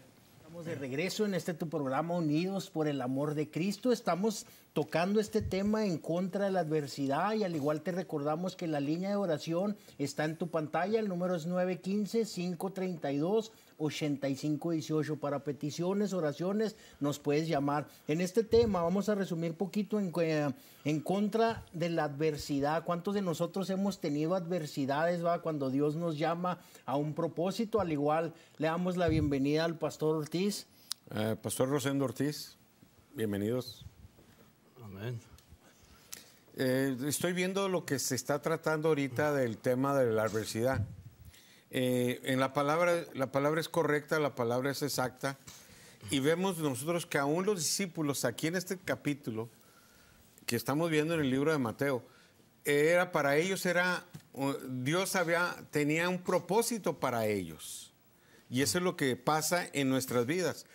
de regreso en este tu programa Unidos por el Amor de Cristo. Estamos tocando este tema en contra de la adversidad y al igual te recordamos que la línea de oración está en tu pantalla. El número es 915-532. 8518 para peticiones, oraciones, nos puedes llamar. En este tema vamos a resumir poquito en, eh, en contra de la adversidad. ¿Cuántos de nosotros hemos tenido adversidades va cuando Dios nos llama a un propósito? Al igual le damos la bienvenida al pastor Ortiz. Eh, pastor Rosendo Ortiz, bienvenidos. Amén. Eh, estoy viendo lo que se está tratando ahorita del tema de la adversidad. Eh, en la palabra, la palabra es correcta, la palabra es exacta. Y vemos nosotros que aún los discípulos, aquí en este capítulo que estamos viendo en el libro de Mateo, era para ellos, era, Dios había, tenía un propósito para ellos. Y eso es lo que pasa en nuestras vidas.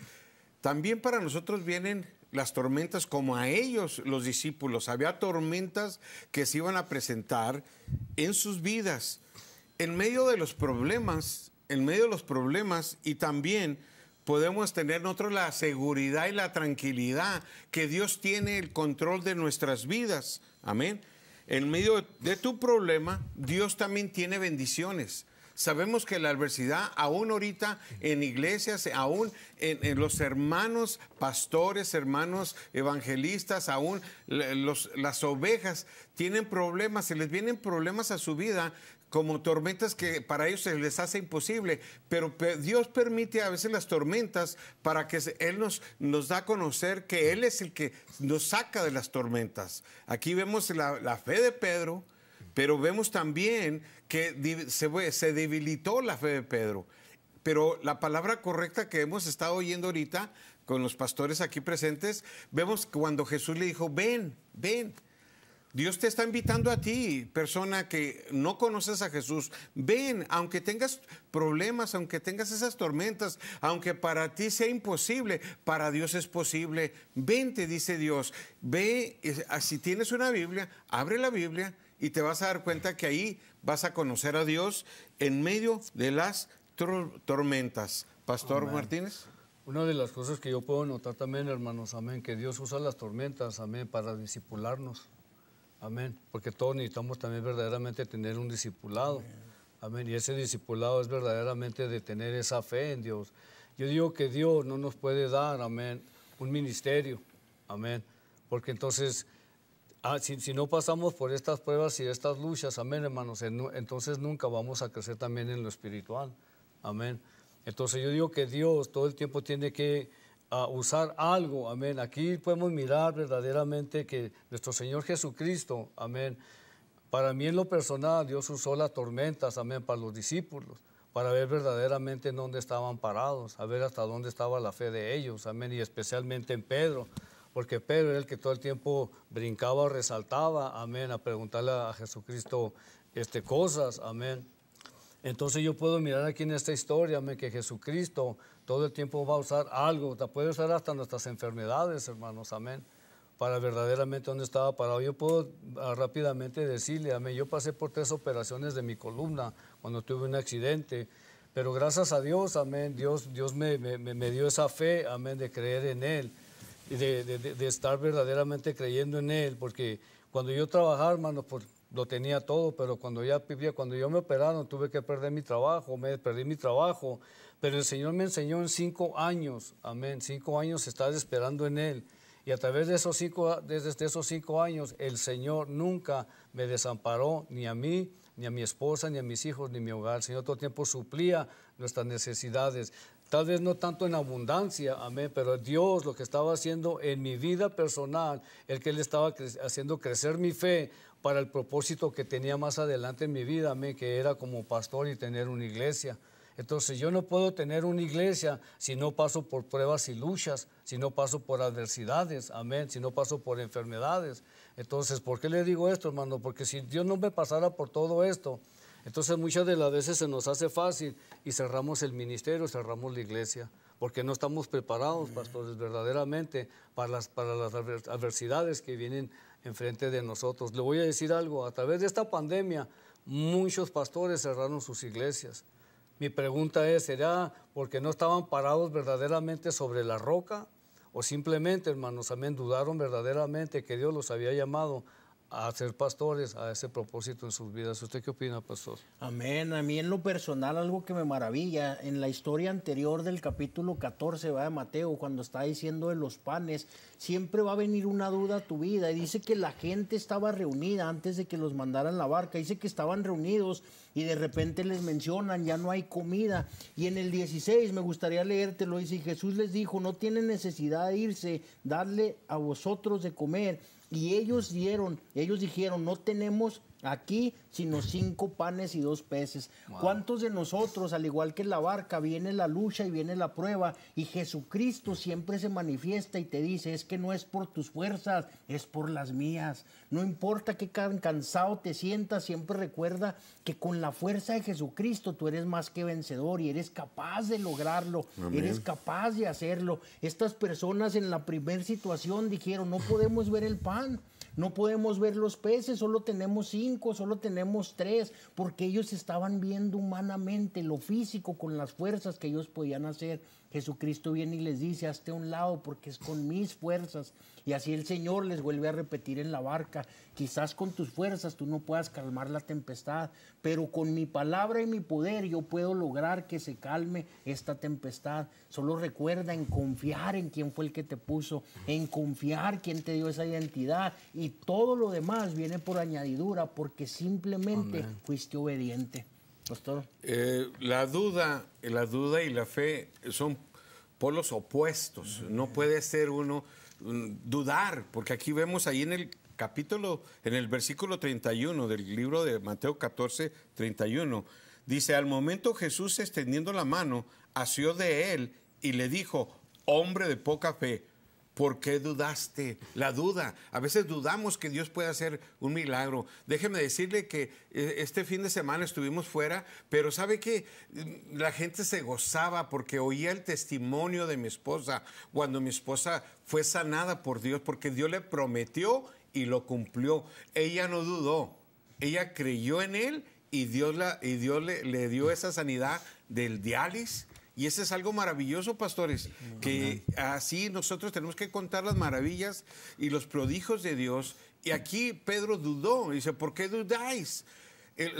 También para nosotros vienen las tormentas como a ellos los discípulos. Había tormentas que se iban a presentar en sus vidas en medio de los problemas, en medio de los problemas y también podemos tener nosotros la seguridad y la tranquilidad que Dios tiene el control de nuestras vidas. Amén. En medio de tu problema, Dios también tiene bendiciones. Sabemos que la adversidad, aún ahorita en iglesias, aún en, los hermanos pastores, hermanos evangelistas, aún las ovejas tienen problemas, se les vienen problemas a su vida, como tormentas que para ellos se les hace imposible, pero Dios permite a veces las tormentas para que Él nos, da a conocer que Él es el que nos saca de las tormentas. Aquí vemos la, fe de Pedro, pero vemos también que se, se debilitó la fe de Pedro. Pero la palabra correcta que hemos estado oyendo ahorita con los pastores aquí presentes, vemos cuando Jesús le dijo, ven, ven. Dios te está invitando a ti, persona que no conoces a Jesús. Ven, aunque tengas problemas, aunque tengas esas tormentas, aunque para ti sea imposible, para Dios es posible. Ven, te dice Dios. Ve, ah, si tienes una Biblia, abre la Biblia y te vas a dar cuenta que ahí vas a conocer a Dios en medio de las tormentas. Pastor Martínez. Una de las cosas que yo puedo notar también, hermanos, amén, que Dios usa las tormentas, amén, para disipularnos. Amén. Porque todos necesitamos también verdaderamente tener un discipulado. Amén. Y ese discipulado es verdaderamente de tener esa fe en Dios. Yo digo que Dios no nos puede dar, amén, un ministerio. Amén. Porque entonces, ah, si, no pasamos por estas pruebas y estas luchas, amén, hermanos, entonces nunca vamos a crecer también en lo espiritual. Amén. Entonces yo digo que Dios todo el tiempo tiene que a usar algo, amén. Aquí podemos mirar verdaderamente que nuestro Señor Jesucristo, amén. Para mí en lo personal, Dios usó las tormentas, amén, para los discípulos, para ver verdaderamente en dónde estaban parados, a ver hasta dónde estaba la fe de ellos, amén, y especialmente en Pedro, porque Pedro era el que todo el tiempo brincaba o resaltaba, amén, a preguntarle a Jesucristo este, cosas, amén. Entonces yo puedo mirar aquí en esta historia me, que Jesucristo todo el tiempo va a usar algo, puede usar hasta nuestras enfermedades, hermanos, amén, para verdaderamente dónde estaba parado. Yo puedo ah, rápidamente decirle, amén, yo pasé por tres operaciones de mi columna cuando tuve un accidente, pero gracias a Dios, amén, Dios, Dios me, me, me dio esa fe, amén, de creer en Él y de, de, de estar verdaderamente creyendo en Él, porque cuando yo trabajaba, hermanos, por lo tenía todo, pero cuando ya vivía, cuando yo me operaron, tuve que perder mi trabajo, me perdí mi trabajo, pero el Señor me enseñó en cinco años, amén, cinco años estar esperando en Él. Y a través de esos cinco, desde esos cinco años, el Señor nunca me desamparó, ni a mí, ni a mi esposa, ni a mis hijos, ni a mi hogar. El Señor todo tiempo suplía nuestras necesidades. Tal vez no tanto en abundancia, amén, pero Dios lo que estaba haciendo en mi vida personal, el que Él estaba haciendo crecer mi fe, para el propósito que tenía más adelante en mi vida, amén, que era como pastor y tener una iglesia. Entonces yo no puedo tener una iglesia si no paso por pruebas y luchas, si no paso por adversidades, amén, si no paso por enfermedades. Entonces, ¿por qué le digo esto, hermano? Porque si Dios no me pasara por todo esto, entonces muchas de las veces se nos hace fácil y cerramos el ministerio, cerramos la iglesia, porque no estamos preparados, pastores, verdaderamente para las, para las adversidades que vienen enfrente de nosotros. Le voy a decir algo, a través de esta pandemia muchos pastores cerraron sus iglesias. Mi pregunta es, ¿será porque no estaban parados verdaderamente sobre la roca? ¿O simplemente, hermanos, amén dudaron verdaderamente que Dios los había llamado a ser pastores, a ese propósito en sus vidas. ¿Usted qué opina, pastor? Amén. A mí en lo personal algo que me maravilla, en la historia anterior del capítulo 14 va de Mateo, cuando está diciendo de los panes, siempre va a venir una duda a tu vida. Y dice que la gente estaba reunida antes de que los mandaran la barca. Dice que estaban reunidos y de repente les mencionan, ya no hay comida. Y en el 16 me gustaría leértelo. Dice, Jesús les dijo, no tienen necesidad de irse, darle a vosotros de comer. Y ellos dieron, ellos dijeron, no tenemos aquí, sino cinco panes y dos peces. ¿Cuántos de nosotros, al igual que la barca, viene la lucha y viene la prueba y Jesucristo siempre se manifiesta y te dice, es que no es por tus fuerzas, es por las mías. No importa qué cansado te sientas, siempre recuerda que con la fuerza de Jesucristo tú eres más que vencedor y eres capaz de lograrlo, eres capaz de hacerlo. Estas personas en la primera situación dijeron, no podemos ver el pan. No podemos ver los peces, solo tenemos cinco, solo tenemos tres, porque ellos estaban viendo humanamente lo físico con las fuerzas que ellos podían hacer Jesucristo viene y les dice, hazte a un lado porque es con mis fuerzas. Y así el Señor les vuelve a repetir en la barca, quizás con tus fuerzas tú no puedas calmar la tempestad, pero con mi palabra y mi poder yo puedo lograr que se calme esta tempestad. Solo recuerda en confiar en quién fue el que te puso, en confiar quién te dio esa identidad y todo lo demás viene por añadidura porque simplemente fuiste obediente. Pastor. Eh, la duda, la duda y la fe son polos opuestos. No puede ser uno mm, dudar, porque aquí vemos ahí en el capítulo, en el versículo 31 del libro de Mateo 14, 31, dice, al momento Jesús extendiendo la mano, asió de él y le dijo, hombre de poca fe, ¿Por qué dudaste? La duda. A veces dudamos que Dios pueda hacer un milagro. Déjeme decirle que eh, este fin de semana estuvimos fuera, pero sabe que la gente se gozaba porque oía el testimonio de mi esposa cuando mi esposa fue sanada por Dios, porque Dios le prometió y lo cumplió. Ella no dudó, ella creyó en Él y Dios, le dio esa sanidad del diálisis y eso es algo maravilloso, pastores, que así nosotros tenemos que contar las maravillas y los prodigios de Dios. Y aquí Pedro dudó, dice, ¿por qué dudáis?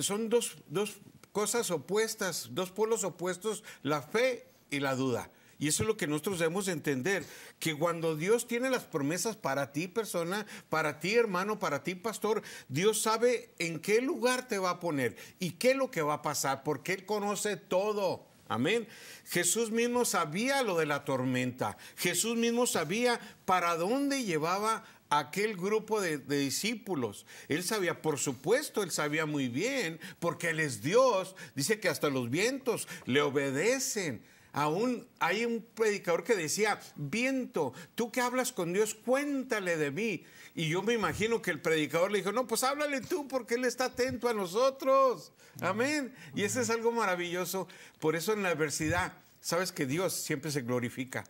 son dos, dos, cosas opuestas, dos pueblos opuestos, la fe y la duda. Y eso es lo que nosotros debemos entender, que cuando Dios tiene las promesas para ti persona, para ti hermano, para ti pastor, Dios sabe en qué lugar te va a poner y qué es lo que va a pasar, porque Él conoce todo. Amén. Jesús mismo sabía lo de la tormenta. Jesús mismo sabía para dónde llevaba aquel grupo de, discípulos. Él sabía, por supuesto, él sabía muy bien, porque él es Dios. Dice que hasta los vientos le obedecen. Aún hay un predicador que decía, viento, tú que hablas con Dios, cuéntale de mí. Y yo me imagino que el predicador le dijo, no, pues háblale tú porque Él está atento a nosotros. Amén. Y eso es algo maravilloso. Por eso en la adversidad, sabes que Dios siempre se glorifica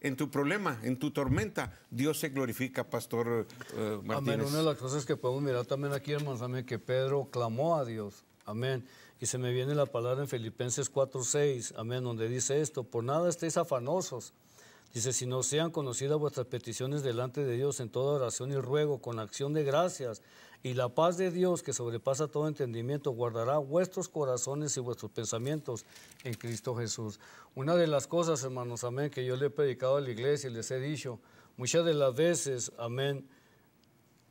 en tu problema, en tu tormenta, Dios se glorifica, Pastor eh, Martínez. Amén. Una de las cosas que podemos mirar también aquí, hermanos, que Pedro clamó a Dios. Amén. Y se me viene la palabra en Filipenses 4:6, amén, donde dice esto: Por nada estéis afanosos Dice, si no sean conocidas vuestras peticiones delante de Dios en toda oración y ruego, con acción de gracias, y la paz de Dios que sobrepasa todo entendimiento guardará vuestros corazones y vuestros pensamientos en Cristo Jesús. Una de las cosas, hermanos, amén, que yo le he predicado a la iglesia y les he dicho, muchas de las veces, amén,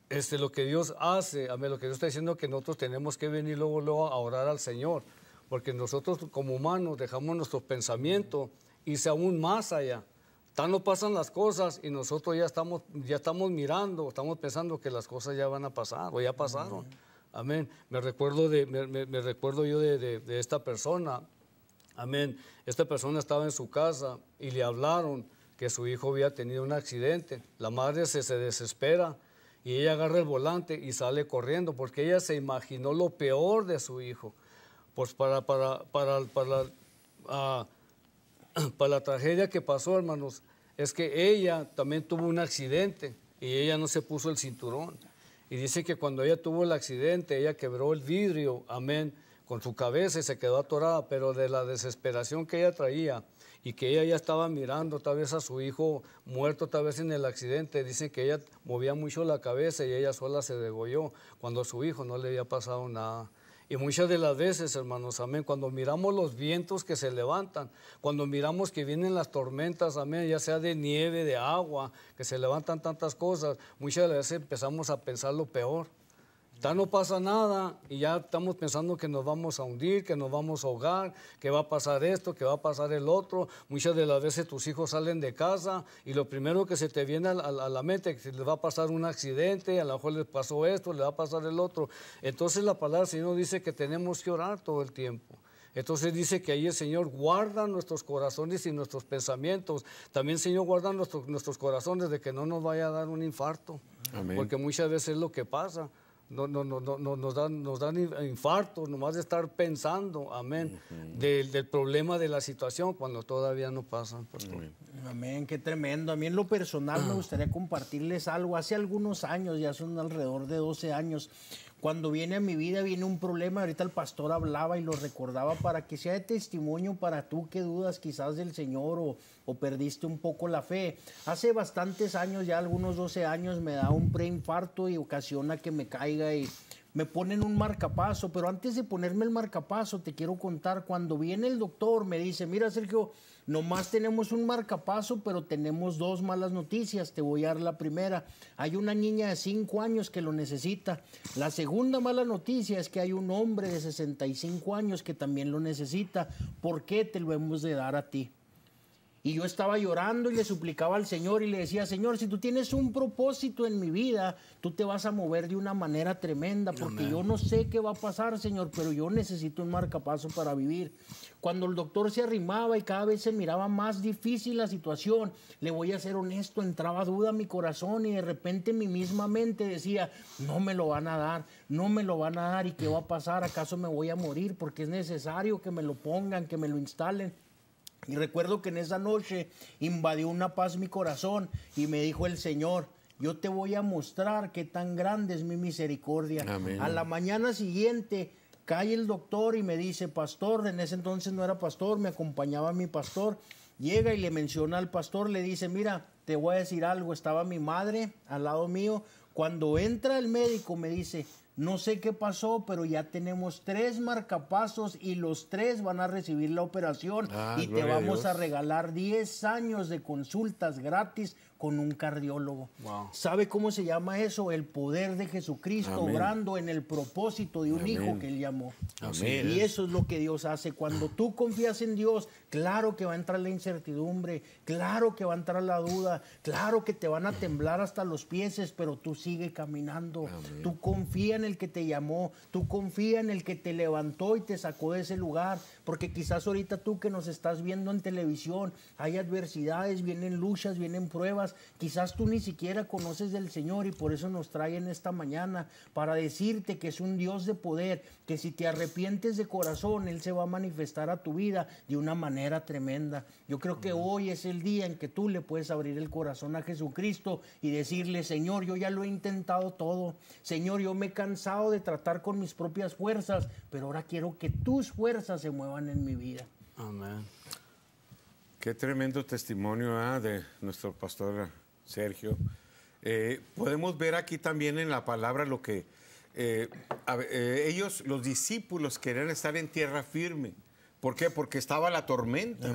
este, lo que Dios hace, amén, lo que Dios está diciendo que nosotros tenemos que venir luego, a orar al Señor, porque nosotros como humanos dejamos nuestros pensamientos irse aún más allá. Tan no pasan las cosas y nosotros ya estamos, ya estamos mirando, estamos pensando que las cosas ya van a pasar o ya pasaron. Amén. Me recuerdo de, me, recuerdo yo de, esta persona. Amén. Esta persona estaba en su casa y le hablaron que su hijo había tenido un accidente. La madre se, desespera y ella agarra el volante y sale corriendo porque ella se imaginó lo peor de su hijo. Pues para, para, para, para ah, para la tragedia que pasó, hermanos, es que ella también tuvo un accidente y ella no se puso el cinturón. Y dice que cuando ella tuvo el accidente, ella quebró el vidrio, amén, con su cabeza y se quedó atorada, pero de la desesperación que ella traía y que ella ya estaba mirando tal vez a su hijo muerto tal vez en el accidente, dicen que ella movía mucho la cabeza y ella sola se degolló cuando a su hijo no le había pasado nada. Y muchas de las veces, hermanos, amén, cuando miramos los vientos que se levantan, cuando miramos que vienen las tormentas, amén, ya sea de nieve, de agua, que se levantan tantas cosas, muchas de las veces empezamos a pensar lo peor. Ya no pasa nada y ya estamos pensando que nos vamos a hundir, que nos vamos a ahogar, que va a pasar esto, que va a pasar el otro. Muchas de las veces tus hijos salen de casa y lo primero que se te viene a, la mente es que les va a pasar un accidente, a lo mejor les pasó esto, les va a pasar el otro. Entonces la palabra del Señor dice que tenemos que orar todo el tiempo. Entonces dice que ahí el Señor guarda nuestros corazones y nuestros pensamientos. También el Señor guarda nuestros corazones de que no nos vaya a dar un infarto. Porque muchas veces es lo que pasa no, no, no, no, nos, dan, nos dan infartos, nomás de estar pensando, amén, del, del, problema de la situación cuando todavía no pasan. Amén, qué tremendo. A mí en lo personal me gustaría compartirles algo. Hace algunos años, ya son alrededor de 12 años, cuando viene a mi vida, viene un problema. Ahorita el pastor hablaba y lo recordaba para que sea de testimonio para tú que dudas quizás del Señor o, perdiste un poco la fe. Hace bastantes años, ya algunos 12 años, me da un preinfarto y ocasiona que me caiga y me ponen un marcapaso. Pero antes de ponerme el marcapaso, te quiero contar, cuando viene el doctor, me dice, mira Sergio, más tenemos un marcapaso, pero tenemos dos malas noticias. Te voy a dar la primera. Hay una niña de 5 años que lo necesita. La segunda mala noticia es que hay un hombre de 65 años que también lo necesita. ¿Por qué te lo hemos de dar a ti? Y yo estaba llorando y le suplicaba al Señor y le decía, Señor, si tú tienes un propósito en mi vida, tú te vas a mover de una manera tremenda, porque yo no sé qué va a pasar, Señor, pero yo necesito un marcapaso para vivir. Cuando el doctor se arrimaba y cada vez se miraba más difícil la situación, le voy a ser honesto, entraba duda a mi corazón y de repente mi misma mente decía, no me lo van a dar, no me lo van a dar y qué va a pasar, acaso me voy a morir, porque es necesario que me lo pongan, que me lo instalen. Y recuerdo que en esa noche invadió una paz mi corazón y me dijo el Señor, yo te voy a mostrar qué tan grande es mi misericordia. A la mañana siguiente cae el doctor y me dice, pastor, en ese entonces no era pastor, me acompañaba mi pastor, llega y le menciona al pastor, le dice, mira, te voy a decir algo, estaba mi madre al lado mío, cuando entra el médico me dice, no sé qué pasó, pero ya tenemos tres marcapasos y los tres van a recibir la operación ah, y te vamos a, regalar 10 años de consultas gratis con un cardiólogo. ¿Sabe cómo se llama eso? El poder de Jesucristo obrando en el propósito de un hijo que él llamó. Y eso es lo que Dios hace. Cuando tú confías en Dios, claro que va a entrar la incertidumbre, claro que va a entrar la duda, claro que te van a temblar hasta los pies, pero tú sigue caminando, tú confía en el que te llamó, tú confía en el que te levantó y te sacó de ese lugar, porque quizás ahorita tú que nos estás viendo en televisión, hay adversidades, vienen luchas, vienen pruebas, quizás tú ni siquiera conoces del Señor y por eso nos traen esta mañana para decirte que es un Dios de poder, que si te arrepientes de corazón, Él se va a manifestar a tu vida de una manera tremenda. Yo creo que hoy es el día en que tú le puedes abrir el corazón a Jesucristo y decirle, Señor, yo ya lo he intentado todo. Señor, yo me he cansado de tratar con mis propias fuerzas, pero ahora quiero que tus fuerzas se muevan en mi vida. Amén. Qué tremendo testimonio ¿ah? de nuestro pastor Sergio. Eh, podemos ver aquí también en la palabra lo que eh, eh, ellos, los discípulos, querían estar en tierra firme. ¿Por qué? Porque estaba la tormenta.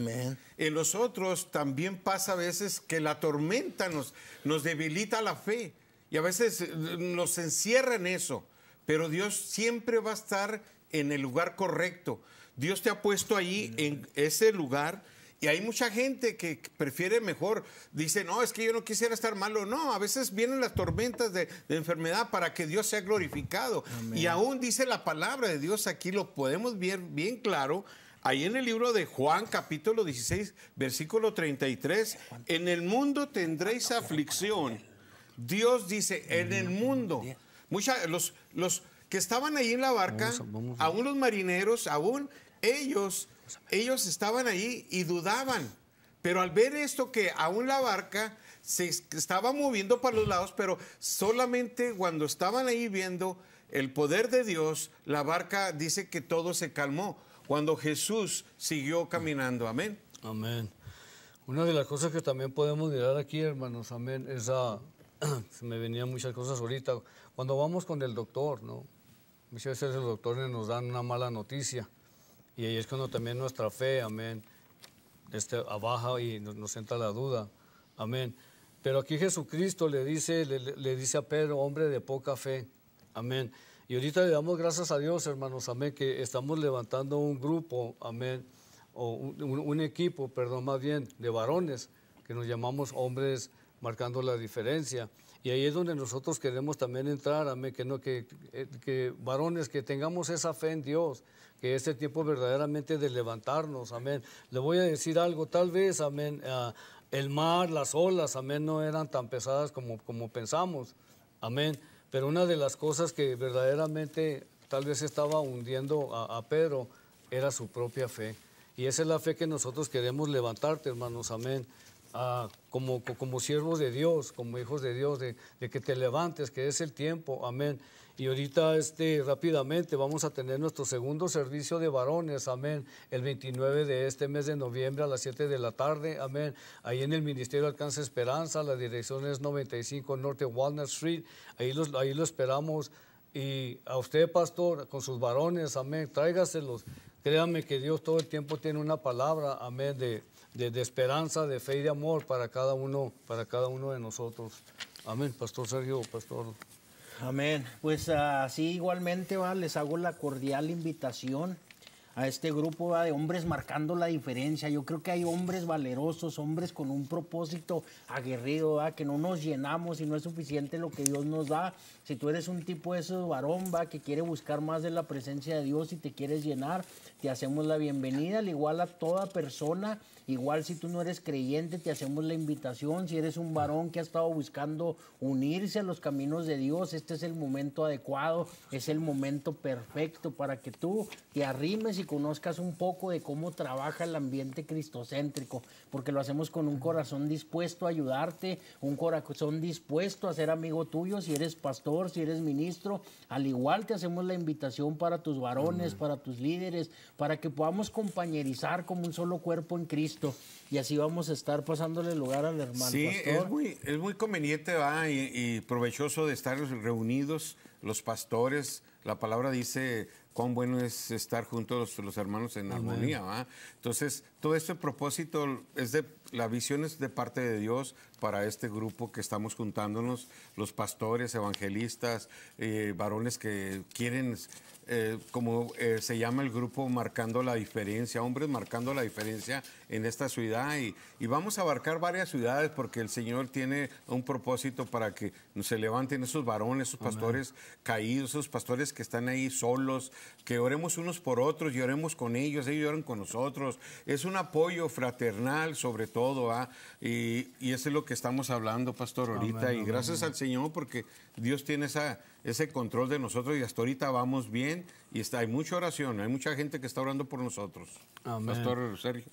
En los otros también pasa a veces que la tormenta nos, nos debilita la fe y a veces nos encierra en eso. Pero Dios siempre va a estar en el lugar correcto. Dios te ha puesto ahí en ese lugar. Y hay mucha gente que prefiere mejor, dice, no, es que yo no quisiera estar malo. No, a veces vienen las tormentas de, enfermedad para que Dios sea glorificado. Y aún dice la palabra de Dios, aquí lo podemos ver bien claro, ahí en el libro de Juan capítulo 16, versículo 33, en el mundo tendréis aflicción. Dios dice, en el mundo. Mucha, los, los, que estaban ahí en la barca, aún los marineros, aún ellos, ellos estaban ahí y dudaban. Pero al ver esto que aún la barca se estaba moviendo para los lados, pero solamente cuando estaban ahí viendo el poder de Dios, la barca dice que todo se calmó cuando Jesús siguió caminando. Amén. Amén. Una de las cosas que también podemos mirar aquí, hermanos, amén, es a, se me venían muchas cosas ahorita, cuando vamos con el doctor, ¿no? Muchas veces los doctores nos dan una mala noticia y ahí es cuando también nuestra fe, amén, este, abaja y nos, entra la duda, amén. Pero aquí Jesucristo le dice, le, dice a Pedro, hombre de poca fe, amén. Y ahorita le damos gracias a Dios, hermanos, amén, que estamos levantando un grupo, amén, o un, un equipo, perdón, más bien, de varones, que nos llamamos hombres marcando la diferencia. Y ahí es donde nosotros queremos también entrar, amén, que, no, que, eh, que, varones, que tengamos esa fe en Dios, que este tiempo verdaderamente de levantarnos, amén. Le voy a decir algo, tal vez, amén, ah, el mar, las olas, amén, no eran tan pesadas como, como pensamos, amén. Pero una de las cosas que verdaderamente tal vez estaba hundiendo a, a Pedro era su propia fe. Y esa es la fe que nosotros queremos levantarte, hermanos, amén como, como siervos de Dios, como hijos de Dios, de, que te levantes, que es el tiempo, amén. Y ahorita este, rápidamente vamos a tener nuestro segundo servicio de varones, amén, el 29 de este mes de noviembre a las 7 de la tarde, amén. Ahí en el Ministerio Alcance Esperanza, la dirección es 95 Norte Walnut Street, ahí, los, ahí lo esperamos. Y a usted, pastor, con sus varones, amén, tráigaselos. créame que Dios todo el tiempo tiene una palabra, amén, de, de, esperanza, de fe y de amor para cada uno, para cada uno de nosotros. Amén, Pastor Sergio, Pastor. Amén. Pues así ah, igualmente ¿va? les hago la cordial invitación a este grupo de hombres marcando la diferencia. Yo creo que hay hombres valerosos, hombres con un propósito aguerrido, que no nos llenamos y no es suficiente lo que Dios nos da. Si tú eres un tipo de esos varón que quiere buscar más de la presencia de Dios y te quieres llenar, te hacemos la bienvenida, al igual a toda persona. Igual si tú no eres creyente, te hacemos la invitación. Si eres un varón que ha estado buscando unirse a los caminos de Dios, este es el momento adecuado, es el momento perfecto para que tú te arrimes conozcas un poco de cómo trabaja el ambiente cristocéntrico, porque lo hacemos con un corazón dispuesto a ayudarte, un corazón dispuesto a ser amigo tuyo, si eres pastor, si eres ministro, al igual te hacemos la invitación para tus varones, para tus líderes, para que podamos compañerizar como un solo cuerpo en Cristo y así vamos a estar pasándole lugar al hermano. Sí, Es, muy, conveniente y provechoso de estar reunidos los pastores. La palabra dice cuán bueno es estar juntos los, hermanos en armonía. ¿va? Entonces, todo este propósito es de la visión es de parte de Dios para este grupo que estamos juntándonos, los pastores, evangelistas, eh, varones que quieren, eh, como eh, se llama el grupo, marcando la diferencia, hombres marcando la diferencia en esta ciudad. Y, vamos a abarcar varias ciudades porque el Señor tiene un propósito para que se levanten esos varones, esos pastores caídos, esos pastores que están ahí solos, que oremos unos por otros y oremos con ellos, ellos oran con nosotros. Es un apoyo fraternal sobre todo, ¿ah? y, eso es lo que estamos hablando, pastor, ahorita. y gracias al Señor porque Dios tiene esa, ese control de nosotros y hasta ahorita vamos bien y está, hay mucha oración, hay mucha gente que está orando por nosotros. Amén. Pastor Sergio.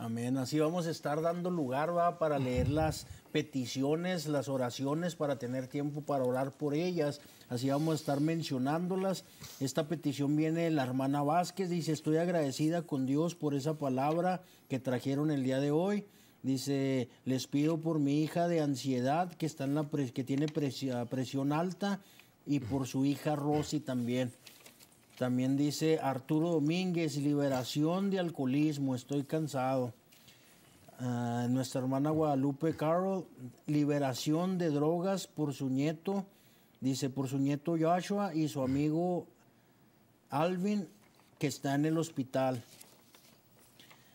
Amén. Así vamos a estar dando lugar ¿va? para leer las peticiones, las oraciones, para tener tiempo para orar por ellas. Así vamos a estar mencionándolas. Esta petición viene de la hermana Vázquez. Dice, estoy agradecida con Dios por esa palabra que trajeron el día de hoy. Dice, les pido por mi hija de ansiedad que, está en la que tiene presión alta y por su hija Rosy también. También dice Arturo Domínguez, liberación de alcoholismo, estoy cansado. Ah, nuestra hermana Guadalupe Carol, liberación de drogas por su nieto, dice por su nieto Joshua y su amigo Alvin, que está en el hospital.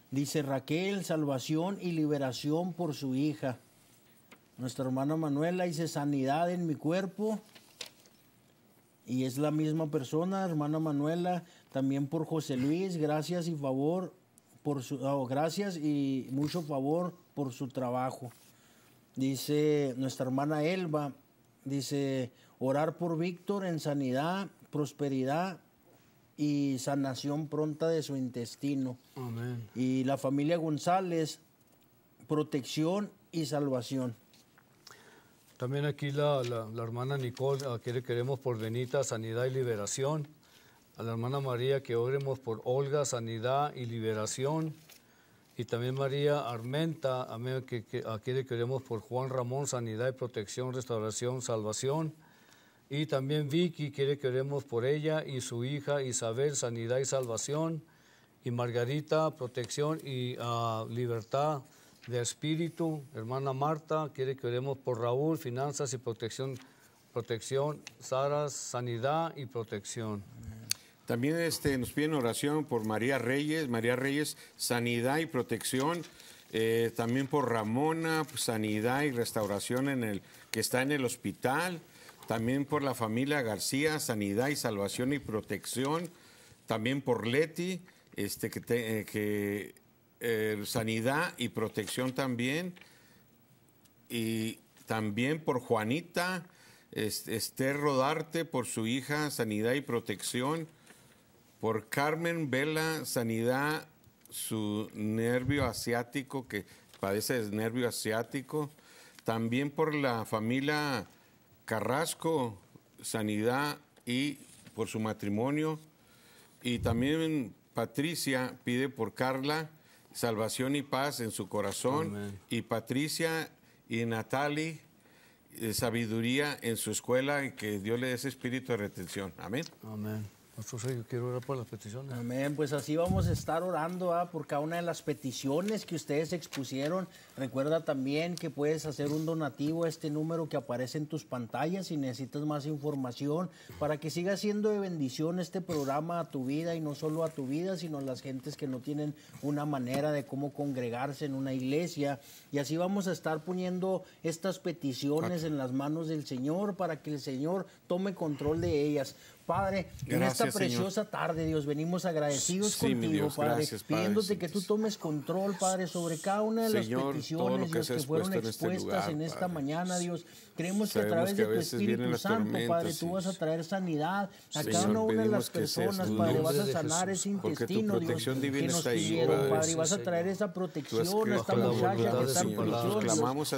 Dice Raquel, salvación y liberación por su hija. Nuestra hermana Manuela dice sanidad en mi cuerpo y es la misma persona, hermana Manuela, también por José Luis, gracias y favor por su oh, gracias y mucho favor por su trabajo. Dice nuestra hermana Elba, dice orar por Víctor en sanidad, prosperidad y sanación pronta de su intestino. Y la familia González, protección y salvación. También aquí la, hermana Nicole, a quien queremos por Benita, sanidad y liberación. A la hermana María, que oremos por Olga, sanidad y liberación. Y también María Armenta, a que, que, a quien queremos por Juan Ramón, sanidad y protección, restauración, salvación. Y también Vicky, quiere que oremos por ella y su hija Isabel, sanidad y salvación. Y Margarita, protección y ah, libertad, de espíritu, hermana Marta, quiere que oremos por Raúl, finanzas y protección, protección, Sara, sanidad y protección. También este, nos piden oración por María Reyes, María Reyes, sanidad y protección. Eh, también por Ramona, pues, sanidad y restauración en el que está en el hospital. También por la familia García, sanidad y salvación y protección. También por Leti, este, que eh, eh, sanidad y protección también. Y también por Juanita Esther Rodarte, por su hija, sanidad y protección. Por Carmen Vela, sanidad, su nervio asiático, que padece de nervio asiático. También por la familia Carrasco, sanidad y por su matrimonio. Y también Patricia pide por Carla salvación y paz en su corazón y Patricia y Natali eh, sabiduría en su escuela y que Dios le dé ese espíritu de retención. Amén. Amén yo quiero orar por las peticiones. Amén, pues así vamos a estar orando ¿ah? por cada una de las peticiones que ustedes expusieron. Recuerda también que puedes hacer un donativo a este número que aparece en tus pantallas si necesitas más información para que siga siendo de bendición este programa a tu vida y no solo a tu vida, sino a las gentes que no tienen una manera de cómo congregarse en una iglesia. Y así vamos a estar poniendo estas peticiones en las manos del Señor para que el Señor tome control de ellas. Padre, en esta preciosa tarde, Dios, venimos agradecidos contigo, Padre, pidiéndote que tú tomes control, Padre, sobre cada una de las peticiones, que que fueron este expuestas en esta mañana, Dios. Creemos que a través de tu Espíritu Santo, Padre, tú vas a traer sanidad a cada una de las personas, Padre, vas a sanar ese intestino, Dios, que nos pidieron, Padre, y vas a traer esa protección a esta muchacha que está en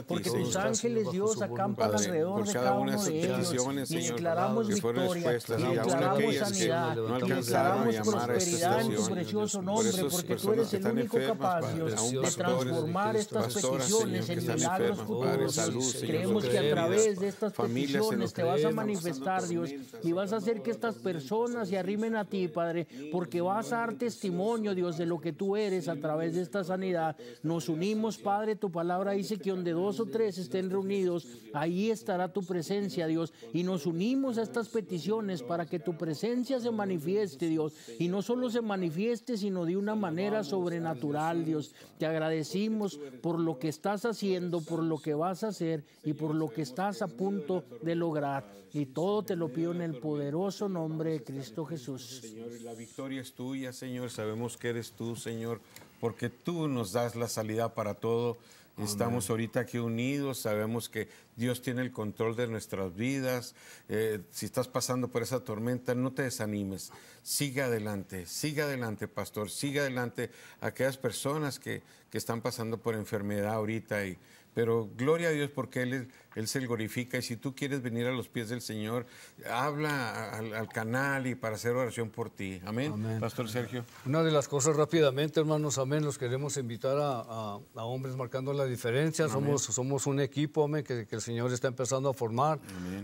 porque tus ángeles, Dios, acampan alrededor de cada uno de ellos y declaramos victoria declaramos sanidad, declaramos prosperidad en tu precioso nombre, porque tú eres el único capaz, de transformar estas peticiones en milagros futuros. Creemos que a través de estas peticiones te vas a manifestar, Dios, y vas a hacer que estas personas se arrimen a ti, Padre, porque vas a dar testimonio, Dios, de lo que tú eres a través de esta sanidad. Nos unimos, Padre, tu palabra dice que donde dos o tres estén reunidos, ahí estará tu presencia, Dios, y nos unimos a estas peticiones para que tu presencia se manifieste, Dios, y no solo se manifieste, sino de una manera sobrenatural, Dios. Te agradecimos por lo que estás haciendo, por lo que vas a hacer y por lo que estás a punto de lograr. Y todo te lo pido en el poderoso nombre de Cristo Jesús. Señor, la victoria es tuya, Señor. Sabemos que eres tú, Señor, porque tú nos das la salida para todo. Estamos ahorita aquí unidos, sabemos que Dios tiene el control de nuestras vidas. Eh, si estás pasando por esa tormenta, no te desanimes. Sigue adelante, sigue adelante, pastor, sigue adelante. Aquellas personas que, que están pasando por enfermedad ahorita y, pero gloria a Dios porque Él, él se glorifica y si tú quieres venir a los pies del Señor, habla al, canal y para hacer oración por ti. Amén. Pastor Sergio. Una de las cosas rápidamente, hermanos, amén, los queremos invitar a, hombres marcando la diferencia. Somos, somos un equipo, amén, que, el Señor está empezando a formar.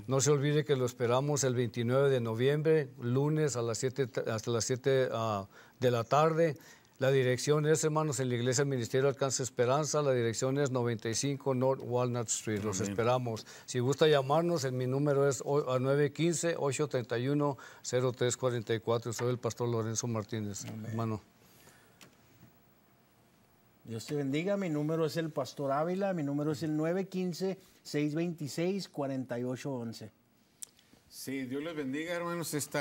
No se olvide que lo esperamos el 29 de noviembre, lunes a las 7, hasta las 7 ah, de la tarde. La dirección es, hermanos, en la Iglesia del Ministerio Alcance Esperanza. La dirección es 95 North Walnut Street. Los esperamos. Si gusta llamarnos, mi número es 915-831-0344. Soy el pastor Lorenzo Martínez, hermano. Dios te bendiga. Mi número es el Pastor Ávila. Mi número es el 915-626-4811. Sí, Dios les bendiga, hermanos, este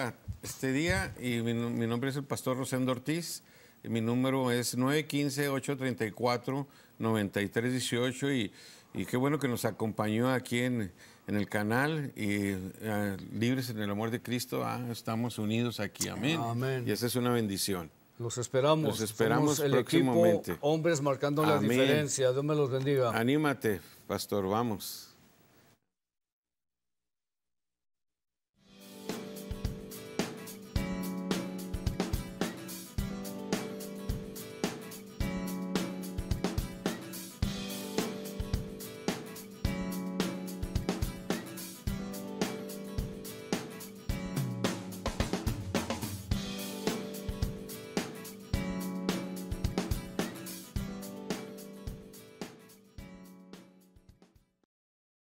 día. Y mi, mi nombre es el Pastor Rosendo Ortiz. Mi número es 915-834-9318 y, y qué bueno que nos acompañó aquí en, el canal y eh, libres en el amor de Cristo. Ah, estamos unidos aquí. Amén. Y esa es una bendición. Los esperamos. Los esperamos El equipo, hombres marcando la diferencia. Dios me los bendiga. Anímate, pastor. Vamos.